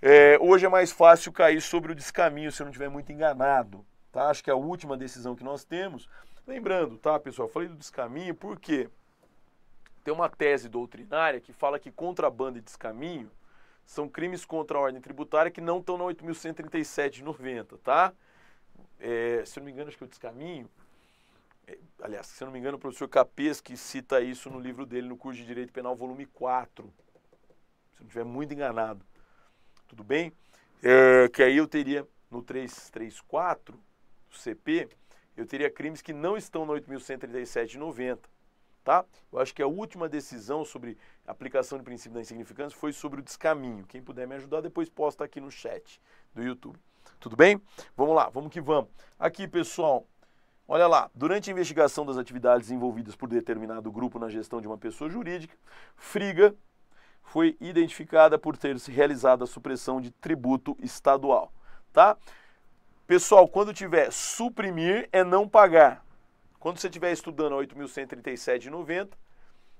É, hoje é mais fácil cair sobre o descaminho se eu não estiver muito enganado, tá? Acho que é a última decisão que nós temos. Lembrando, tá, pessoal? Falei do descaminho porque tem uma tese doutrinária que fala que contrabando e descaminho são crimes contra a ordem tributária que não estão na 8.137 de 90, tá? É, se eu não me engano, acho que eu descaminho. É, aliás, se eu não me engano, o professor Capes que cita isso no livro dele, no curso de Direito Penal, volume 4. Se eu não estiver muito enganado. Tudo bem? É, que aí eu teria, no 334 do CP, eu teria crimes que não estão na 8.137 de 90, tá? Eu acho que a última decisão sobre aplicação de princípio da insignificância foi sobre o descaminho. Quem puder me ajudar, depois posta aqui no chat do YouTube. Tudo bem? Vamos lá, vamos que vamos. Aqui, pessoal, olha lá. Durante a investigação das atividades envolvidas por determinado grupo na gestão de uma pessoa jurídica, Friga foi identificada por ter realizado a supressão de tributo estadual, tá? Pessoal, quando tiver suprimir é não pagar. Quando você estiver estudando a 8.137,90,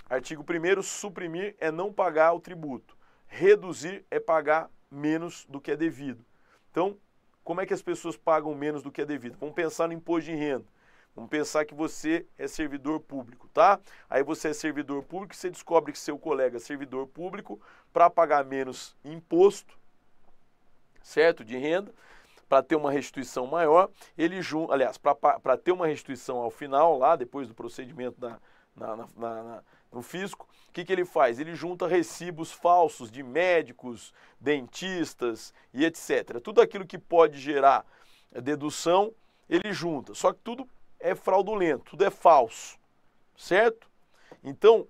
Artigo 1 suprimir é não pagar o tributo. Reduzir é pagar menos do que é devido. Então, como é que as pessoas pagam menos do que é devido? Vamos pensar no imposto de renda. Vamos pensar que você é servidor público, tá? Aí você é servidor público e você descobre que seu colega é servidor público para pagar menos imposto, certo? De renda, para ter uma restituição maior, ele junta, aliás, para ter uma restituição ao final, lá depois do procedimento da, na, na, na, no fisco, o que, que ele faz? Ele junta recibos falsos de médicos, dentistas e etc. Tudo aquilo que pode gerar eh, dedução, ele junta. Só que tudo é fraudulento, tudo é falso, certo? Então,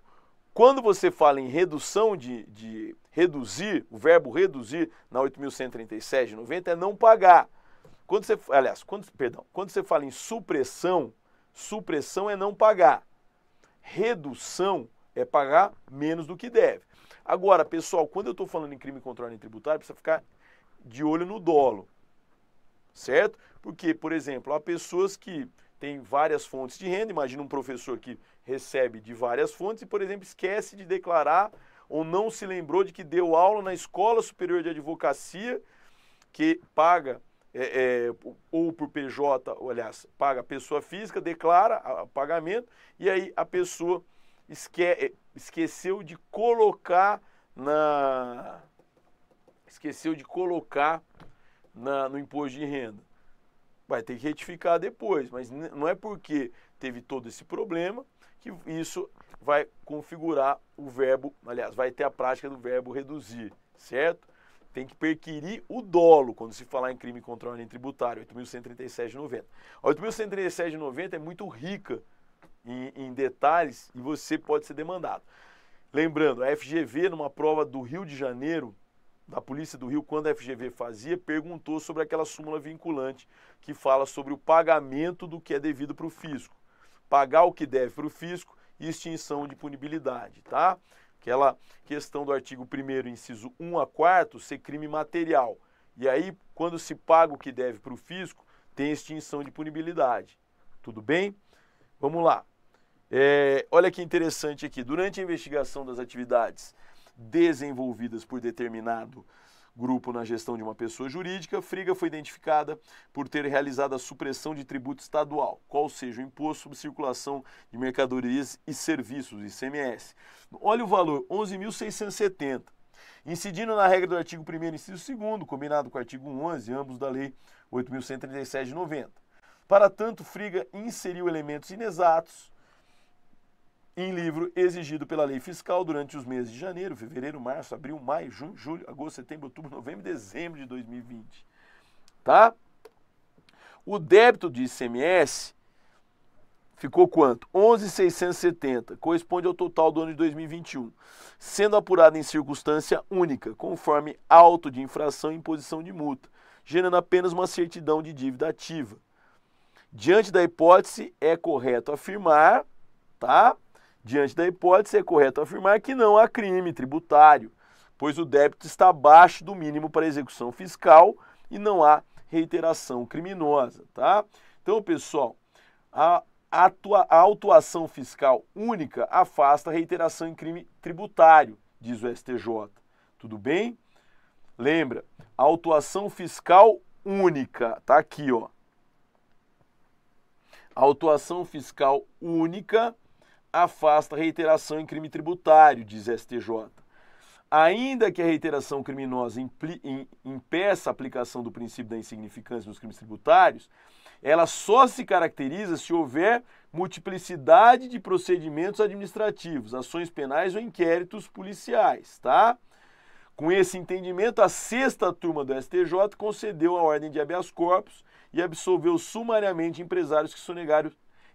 quando você fala em redução de, de reduzir, o verbo reduzir na 8.137 de 90 é não pagar. Quando você, aliás, quando, perdão, quando você fala em supressão, supressão é não pagar. Redução é pagar menos do que deve. Agora, pessoal, quando eu estou falando em crime contra a ordem tributária, precisa ficar de olho no dolo, certo? Porque, por exemplo, há pessoas que têm várias fontes de renda, imagina um professor que recebe de várias fontes e, por exemplo, esquece de declarar ou não se lembrou de que deu aula na Escola Superior de Advocacia, que paga é, é, ou por PJ, ou, aliás, paga a pessoa física, declara o pagamento, e aí a pessoa esque, esqueceu de colocar na esqueceu de colocar na, no imposto de renda. Vai ter que retificar depois, mas não é porque teve todo esse problema que isso vai configurar o verbo, aliás, vai ter a prática do verbo reduzir, certo? Tem que perquirir o dolo quando se falar em crime contra a ordem tributária, 8.137,90. A 8.137,90 é muito rica em, em detalhes e você pode ser demandado. Lembrando, a FGV, numa prova do Rio de Janeiro, da Polícia do Rio, quando a FGV fazia, perguntou sobre aquela súmula vinculante que fala sobre o pagamento do que é devido para o fisco. Pagar o que deve para o fisco e extinção de punibilidade, tá? Aquela questão do artigo 1 inciso 1 a 4 ser crime material. E aí, quando se paga o que deve para o fisco, tem extinção de punibilidade. Tudo bem? Vamos lá. É, olha que interessante aqui. Durante a investigação das atividades desenvolvidas por determinado grupo na gestão de uma pessoa jurídica, Friga foi identificada por ter realizado a supressão de tributo estadual, qual seja o imposto sobre circulação de mercadorias e serviços, ICMS. Olha o valor, 11.670. Incidindo na regra do artigo 1 inciso 2 combinado com o artigo 11, ambos da lei 8.137 de 90. Para tanto, Friga inseriu elementos inexatos, em livro exigido pela lei fiscal durante os meses de janeiro, fevereiro, março, abril, maio, junho, julho, agosto, setembro, outubro, novembro e dezembro de 2020. Tá? O débito de ICMS ficou quanto? 11.670, corresponde ao total do ano de 2021, sendo apurado em circunstância única, conforme auto de infração e imposição de multa, gerando apenas uma certidão de dívida ativa. Diante da hipótese, é correto afirmar, tá? Diante da hipótese, é correto afirmar que não há crime tributário, pois o débito está abaixo do mínimo para execução fiscal e não há reiteração criminosa, tá? Então, pessoal, a, atua, a autuação fiscal única afasta a reiteração em crime tributário, diz o STJ. Tudo bem? Lembra, a autuação fiscal única, tá aqui, ó. A autuação fiscal única afasta a reiteração em crime tributário, diz STJ. Ainda que a reiteração criminosa impeça a aplicação do princípio da insignificância nos crimes tributários, ela só se caracteriza se houver multiplicidade de procedimentos administrativos, ações penais ou inquéritos policiais, tá? Com esse entendimento, a sexta turma do STJ concedeu a ordem de habeas corpus e absolveu sumariamente empresários que sonegaram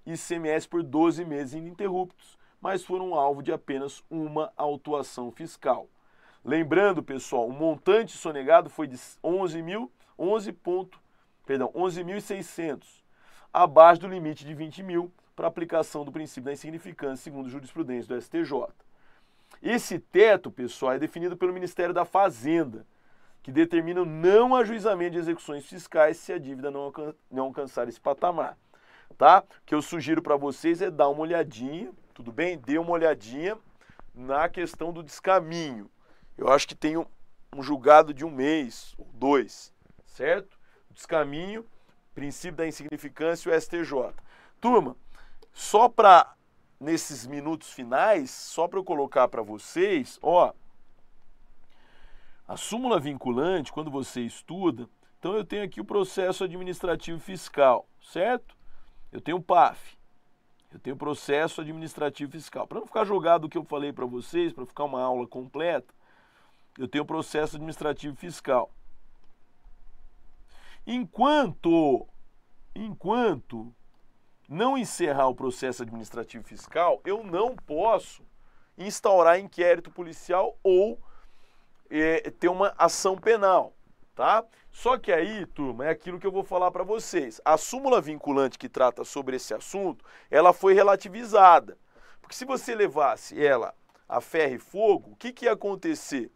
ICMS por 12 meses ininterruptos, mas foram alvo de apenas uma autuação fiscal. Lembrando, pessoal, o montante sonegado foi de 11 mil, 11 ponto, perdão, 11.600, abaixo do limite de 20 mil para aplicação do princípio da insignificância, segundo jurisprudência do STJ. Esse teto, pessoal, é definido pelo Ministério da Fazenda, que determina o não ajuizamento de execuções fiscais se a dívida não alcançar esse patamar tá? O que eu sugiro para vocês é dar uma olhadinha, tudo bem? Dê uma olhadinha na questão do descaminho. Eu acho que tem um, julgado de um mês ou dois, certo? Descaminho, princípio da insignificância e o STJ. Turma, só para nesses minutos finais, só para eu colocar para vocês, ó, a súmula vinculante, quando você estuda, então eu tenho aqui o processo administrativo fiscal, certo? eu tenho PAF, eu tenho processo administrativo fiscal. Para não ficar jogado o que eu falei para vocês, para ficar uma aula completa, eu tenho processo administrativo fiscal. Enquanto enquanto não encerrar o processo administrativo fiscal, eu não posso instaurar inquérito policial ou é, ter uma ação penal tá? Só que aí, turma, é aquilo que eu vou falar para vocês. A súmula vinculante que trata sobre esse assunto, ela foi relativizada. Porque se você levasse ela a ferro e fogo, o que, que ia acontecer?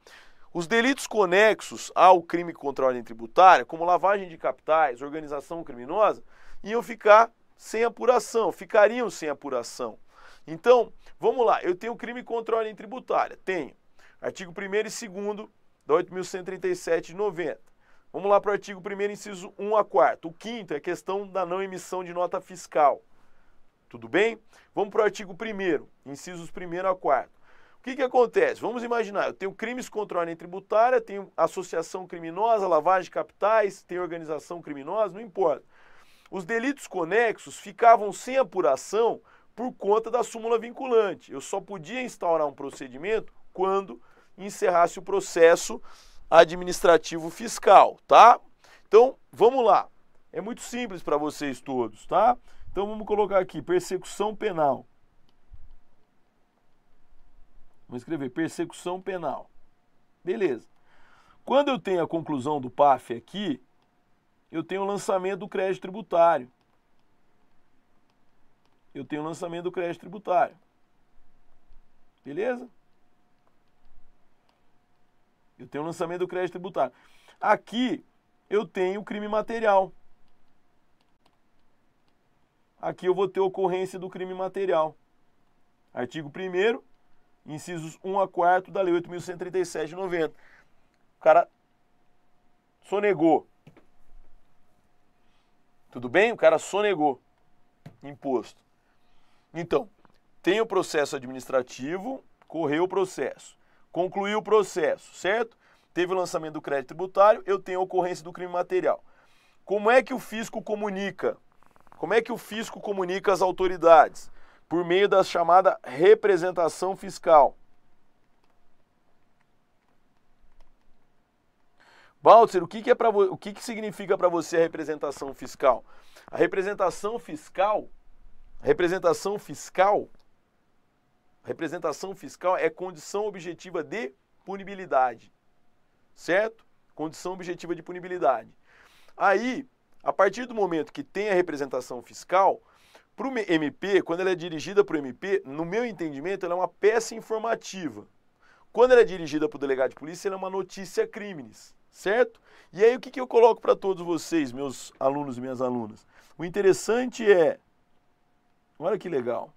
Os delitos conexos ao crime contra a ordem tributária, como lavagem de capitais, organização criminosa, iam ficar sem apuração, ficariam sem apuração. Então, vamos lá, eu tenho crime contra a ordem tributária, tenho. Artigo 1 e 2 da 8.137,90. Vamos lá para o artigo 1 inciso 1 a 4. O quinto é a questão da não emissão de nota fiscal. Tudo bem? Vamos para o artigo 1 incisos 1 a 4. O que, que acontece? Vamos imaginar, eu tenho crimes contra a ordem tributária, tenho associação criminosa, lavagem de capitais, tenho organização criminosa, não importa. Os delitos conexos ficavam sem apuração por conta da súmula vinculante. Eu só podia instaurar um procedimento quando encerrasse o processo administrativo fiscal, tá? Então, vamos lá. É muito simples para vocês todos, tá? Então vamos colocar aqui persecução penal. Vamos escrever persecução penal. Beleza. Quando eu tenho a conclusão do PAF aqui, eu tenho o lançamento do crédito tributário. Eu tenho o lançamento do crédito tributário. Beleza? Eu tenho o lançamento do crédito tributário. Aqui eu tenho o crime material. Aqui eu vou ter ocorrência do crime material. Artigo 1 incisos 1 a 4 da Lei 8.137 de 90. O cara sonegou. Tudo bem? O cara sonegou imposto. Então, tem o processo administrativo, correu o processo. Concluiu o processo, certo? Teve o lançamento do crédito tributário, eu tenho a ocorrência do crime material. Como é que o fisco comunica? Como é que o fisco comunica às autoridades? Por meio da chamada representação fiscal. Baltzer, o que, que, é pra, o que, que significa para você a representação fiscal? A representação fiscal, a representação fiscal representação fiscal é condição objetiva de punibilidade. Certo? Condição objetiva de punibilidade. Aí, a partir do momento que tem a representação fiscal, para o MP, quando ela é dirigida para o MP, no meu entendimento, ela é uma peça informativa. Quando ela é dirigida para o delegado de polícia, ela é uma notícia crimes, certo? E aí o que, que eu coloco para todos vocês, meus alunos e minhas alunas? O interessante é, olha que legal,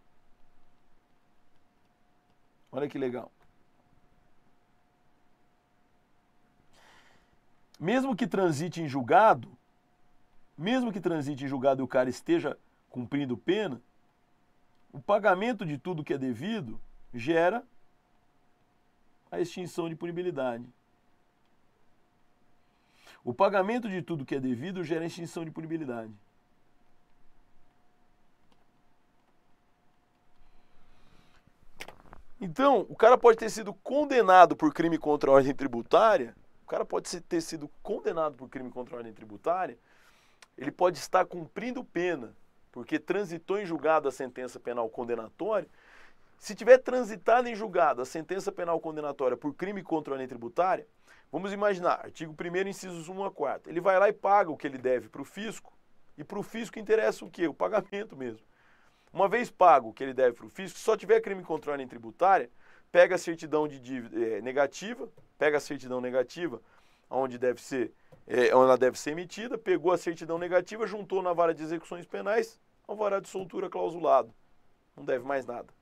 Olha que legal. Mesmo que transite em julgado, mesmo que transite em julgado e o cara esteja cumprindo pena, o pagamento de tudo que é devido gera a extinção de punibilidade. O pagamento de tudo que é devido gera a extinção de punibilidade. Então, o cara pode ter sido condenado por crime contra a ordem tributária, o cara pode ter sido condenado por crime contra a ordem tributária, ele pode estar cumprindo pena, porque transitou em julgado a sentença penal condenatória. Se tiver transitado em julgado a sentença penal condenatória por crime contra a ordem tributária, vamos imaginar, artigo 1 incisos 1 a 4, ele vai lá e paga o que ele deve para o fisco, e para o fisco interessa o quê? O pagamento mesmo. Uma vez pago o que ele deve para o fisco, se só tiver crime contra a ordem tributária, pega a certidão de dívida é, eh, negativa, pega a certidão negativa, onde deve ser, é, ela deve ser emitida, pegou a certidão negativa, juntou na vara de execuções penais, alvará de soltura clausulado. Não deve mais nada.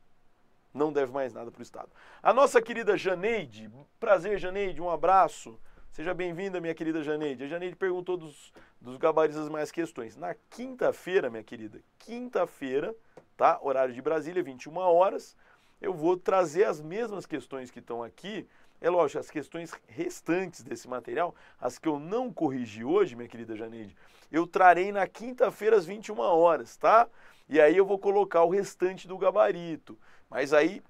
Não deve mais nada para o Estado. A nossa querida Janeide, prazer Janeide, um abraço. Seja bem-vinda, minha querida Janeide. A Janeide perguntou dos, dos gabaritos mais questões. Na quinta-feira, minha querida, quinta-feira, tá? Horário de Brasília, 21 horas. Eu vou trazer as mesmas questões que estão aqui. É lógico, as questões restantes desse material, as que eu não corrigi hoje, minha querida Janeide, eu trarei na quinta-feira às 21 horas, tá? E aí eu vou colocar o restante do gabarito. Mas aí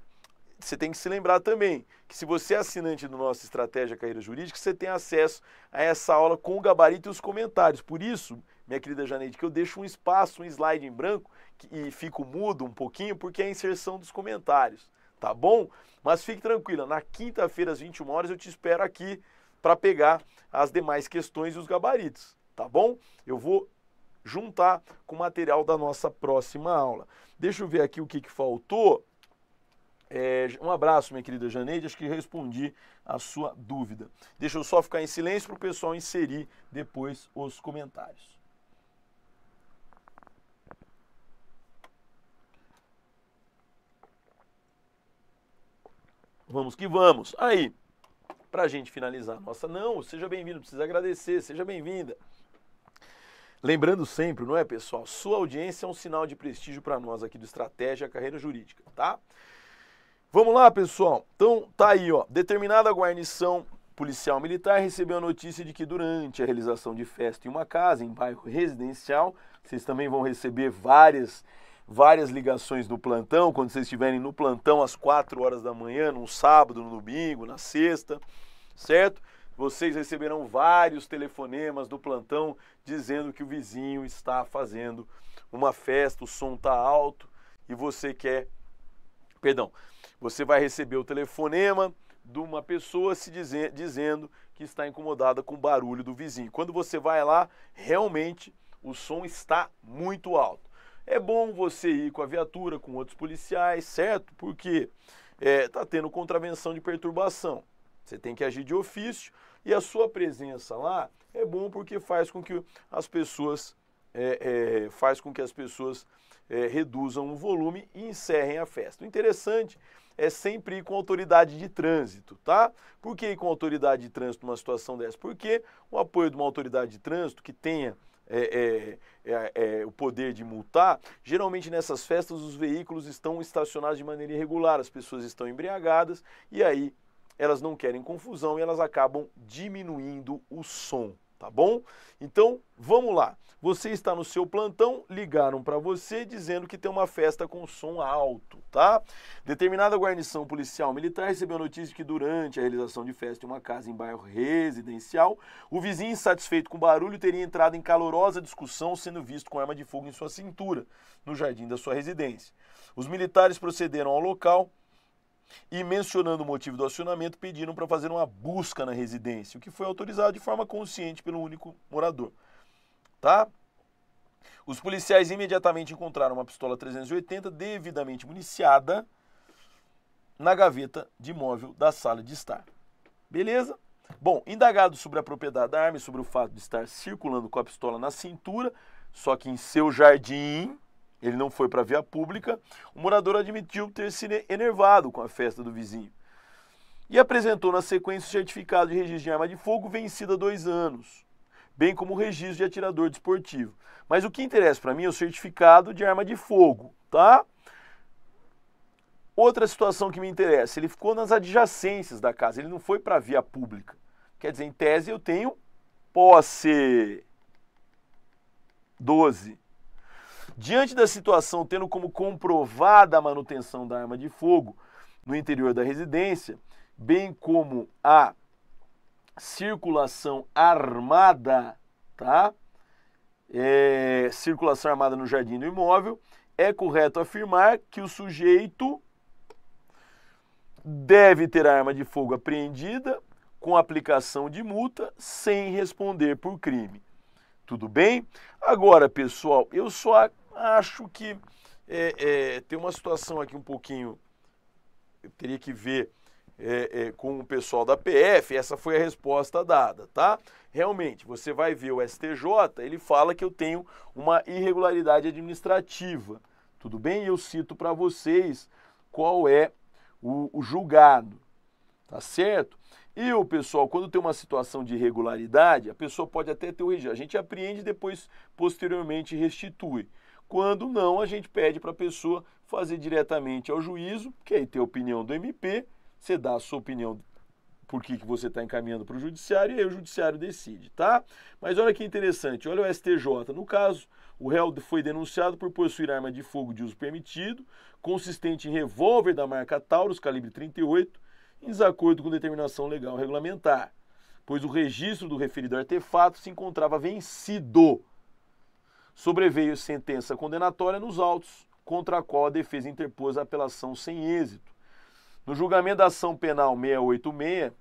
você tem que se lembrar também que se você é assinante do nosso Estratégia Carreira Jurídica, você tem acesso a essa aula com o gabarito e os comentários. Por isso, minha querida Janeide, que eu deixo um espaço, um slide em branco, e fico mudo um pouquinho porque é a inserção dos comentários, tá bom? Mas fique tranquila, na quinta-feira às 21 horas eu te espero aqui para pegar as demais questões e os gabaritos, tá bom? Eu vou juntar com o material da nossa próxima aula. Deixa eu ver aqui o que, que faltou. É, um abraço, minha querida Janeide. Acho que respondi a sua dúvida. Deixa eu só ficar em silêncio para o pessoal inserir depois os comentários. Vamos que vamos. Aí, para a gente finalizar, nossa, não, seja bem-vindo, precisa agradecer, seja bem-vinda. Lembrando sempre, não é, pessoal? Sua audiência é um sinal de prestígio para nós aqui do Estratégia Carreira Jurídica, tá? Vamos lá, pessoal. Então, tá aí, ó. Determinada guarnição policial militar recebeu a notícia de que durante a realização de festa em uma casa em bairro residencial, vocês também vão receber várias várias ligações do plantão, quando vocês estiverem no plantão às 4 horas da manhã, no sábado, no domingo, na sexta, certo? Vocês receberão vários telefonemas do plantão dizendo que o vizinho está fazendo uma festa, o som está alto e você quer. Perdão, você vai receber o telefonema de uma pessoa se dizer, dizendo que está incomodada com o barulho do vizinho. Quando você vai lá, realmente o som está muito alto. É bom você ir com a viatura, com outros policiais, certo? Porque está é, tá tendo contravenção de perturbação. Você tem que agir de ofício e a sua presença lá é bom porque faz com que as pessoas é, é, faz com que as pessoas é, reduzam o volume e encerrem a festa. O interessante é sempre ir com autoridade de trânsito, tá? Por que ir com autoridade de trânsito numa situação dessa? Porque o apoio de uma autoridade de trânsito que tenha é, é, é, é, o poder de multar, geralmente nessas festas os veículos estão estacionados de maneira irregular, as pessoas estão embriagadas e aí elas não querem confusão e elas acabam diminuindo o som tá bom? Então, vamos lá. Você está no seu plantão, ligaram para você dizendo que tem uma festa com som alto, tá? Determinada guarnição policial militar recebeu a notícia que durante a realização de festa em uma casa em bairro residencial, o vizinho insatisfeito com o barulho teria entrado em calorosa discussão, sendo visto com arma de fogo em sua cintura, no jardim da sua residência. Os militares procederam ao local, e, mencionando o motivo do acionamento, pediram para fazer uma busca na residência, o que foi autorizado de forma consciente pelo único morador. Tá? Os policiais imediatamente encontraram uma pistola 380 devidamente municiada na gaveta de móvel da sala de estar. Beleza? Bom, indagado sobre a propriedade da arma e sobre o fato de estar circulando com a pistola na cintura, só que em seu jardim, ele não foi para a via pública. O morador admitiu ter se enervado com a festa do vizinho. E apresentou na sequência o certificado de registro de arma de fogo vencida há dois anos, bem como o registro de atirador desportivo. Mas o que interessa para mim é o certificado de arma de fogo, tá? Outra situação que me interessa, ele ficou nas adjacências da casa, ele não foi para a via pública. Quer dizer, em tese eu tenho posse. 12. Diante da situação, tendo como comprovada a manutenção da arma de fogo no interior da residência, bem como a circulação armada, tá? É, circulação armada no jardim do imóvel, é correto afirmar que o sujeito deve ter a arma de fogo apreendida com aplicação de multa sem responder por crime. Tudo bem? Agora, pessoal, eu só Acho que é, é, tem uma situação aqui um pouquinho, eu teria que ver é, é com o pessoal da PF, essa foi a resposta dada, tá? Realmente, você vai ver o STJ, ele fala que eu tenho uma irregularidade administrativa, tudo bem? Eu cito para vocês qual é o, o julgado, tá certo? E o pessoal, quando tem uma situação de irregularidade, a pessoa pode até ter o registro. A gente apreende e depois, posteriormente, restitui. Quando não, a gente pede para a pessoa fazer diretamente ao juízo, que aí tem a opinião do MP, você dá a sua opinião por que, que você está encaminhando para o judiciário e aí o judiciário decide, tá? Mas olha que interessante, olha o STJ. No caso, o réu foi denunciado por possuir arma de fogo de uso permitido, consistente em revólver da marca Taurus, calibre 38, em desacordo com determinação legal regulamentar, pois o registro do referido artefato se encontrava vencido Sobreveio sentença condenatória nos autos, contra a qual a defesa interpôs a apelação sem êxito. No julgamento da ação penal 686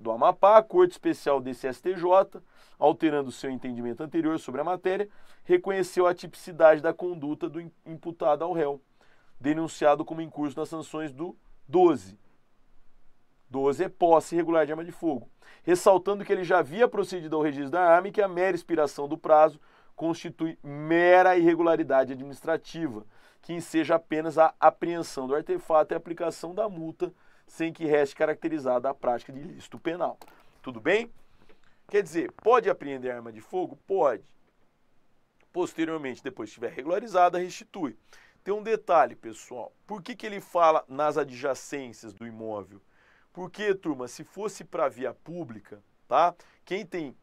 do Amapá, a Corte Especial desse STJ, alterando seu entendimento anterior sobre a matéria, reconheceu a tipicidade da conduta do imputado ao réu, denunciado como incurso nas sanções do 12. 12 é posse irregular de arma de fogo, ressaltando que ele já havia procedido ao registro da arma e que a mera expiração do prazo constitui mera irregularidade administrativa, que enseja apenas a apreensão do artefato e aplicação da multa, sem que reste caracterizada a prática de ilícito penal. Tudo bem? Quer dizer, pode apreender arma de fogo? Pode. Posteriormente, depois estiver regularizada, restitui. Tem um detalhe, pessoal. Por que, que ele fala nas adjacências do imóvel? Porque, turma, se fosse para via pública, tá? Quem tem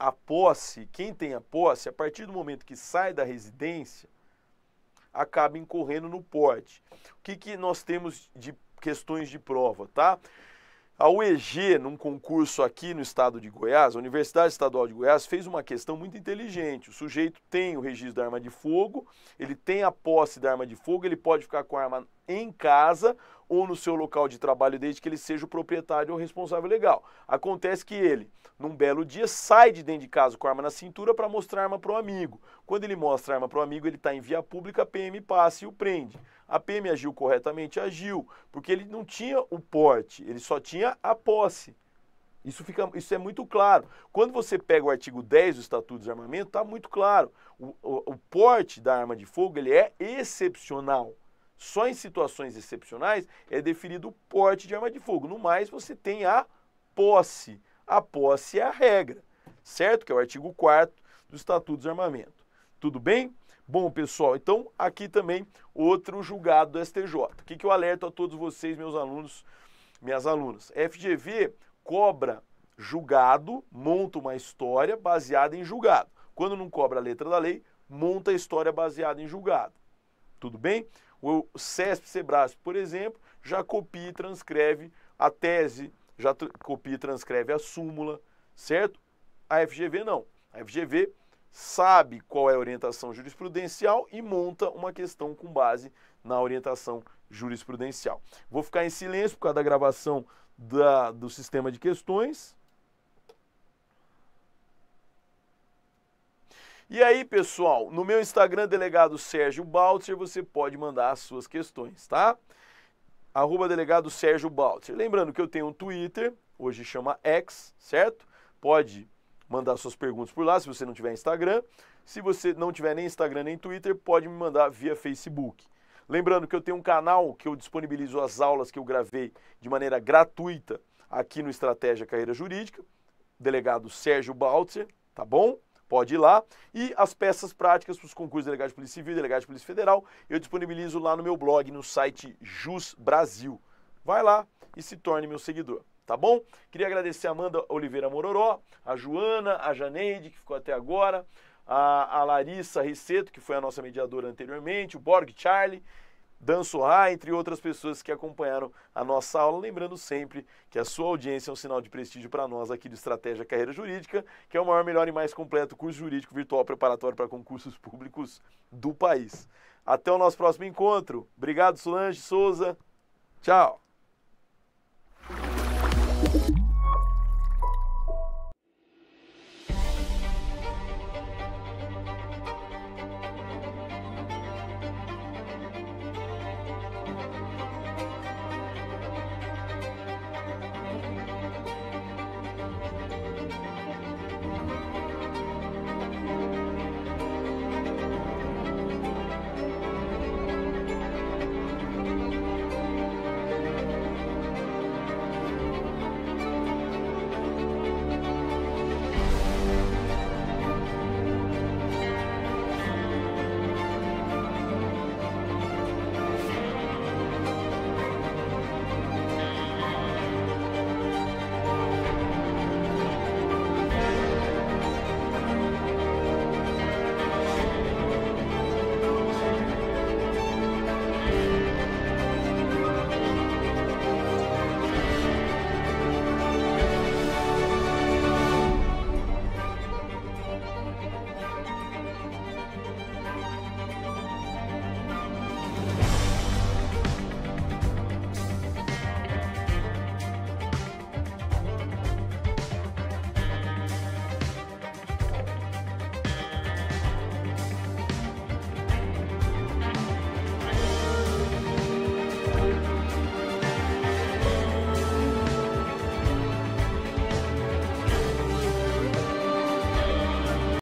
a posse, quem tem a posse, a partir do momento que sai da residência, acaba incorrendo no porte. O que, que nós temos de questões de prova, tá? A UEG, num concurso aqui no estado de Goiás, a Universidade Estadual de Goiás, fez uma questão muito inteligente. O sujeito tem o registro da arma de fogo, ele tem a posse da arma de fogo, ele pode ficar com a arma em casa ou no seu local de trabalho, desde que ele seja o proprietário ou responsável legal. Acontece que ele, num belo dia, sai de dentro de casa com a arma na cintura para mostrar a arma para o amigo. Quando ele mostra a arma para o amigo, ele está em via pública, a PM passa e o prende. A PM agiu corretamente? Agiu, porque ele não tinha o porte, ele só tinha a posse. Isso, fica, isso é muito claro. Quando você pega o artigo 10 do Estatuto de Armamento, está muito claro. O, o, o, porte da arma de fogo ele é excepcional. Só em situações excepcionais é definido o porte de arma de fogo. No mais, você tem a posse. A posse é a regra, certo? Que é o artigo 4 do Estatuto de Armamento. Tudo bem? Bom, pessoal, então aqui também outro julgado do STJ. O que, que eu alerto a todos vocês, meus alunos, minhas alunas? FGV cobra julgado, monta uma história baseada em julgado. Quando não cobra a letra da lei, monta a história baseada em julgado. Tudo bem? O CESP Sebrasp, por exemplo, já copia e transcreve a tese, já copia e transcreve a súmula, certo? A FGV não. A FGV sabe qual é a orientação jurisprudencial e monta uma questão com base na orientação jurisprudencial. Vou ficar em silêncio por causa da gravação da, do sistema de questões. E aí, pessoal, no meu Instagram, delegado Sérgio Baltzer, você pode mandar as suas questões, tá? Arroba delegado Sérgio Baltzer. Lembrando que eu tenho um Twitter, hoje chama X, certo? Pode mandar suas perguntas por lá, se você não tiver Instagram. Se você não tiver nem Instagram nem Twitter, pode me mandar via Facebook. Lembrando que eu tenho um canal que eu disponibilizo as aulas que eu gravei de maneira gratuita aqui no Estratégia Carreira Jurídica, delegado Sérgio Baltzer, tá bom? Pode ir lá. E as peças práticas para os concursos de delegado de Polícia Civil e delegado de Polícia Federal, eu disponibilizo lá no meu blog, no site Jus Brasil. Vai lá e se torne meu seguidor tá bom? Queria agradecer a Amanda Oliveira Mororó, a Joana, a Janeide, que ficou até agora, a, a Larissa Receto, que foi a nossa mediadora anteriormente, o Borg Charlie, Dan Sorra, entre outras pessoas que acompanharam a nossa aula. Lembrando sempre que a sua audiência é um sinal de prestígio para nós aqui do Estratégia Carreira Jurídica, que é o maior, melhor e mais completo curso jurídico virtual preparatório para concursos públicos do país. Até o nosso próximo encontro. Obrigado, Solange Souza. Tchau.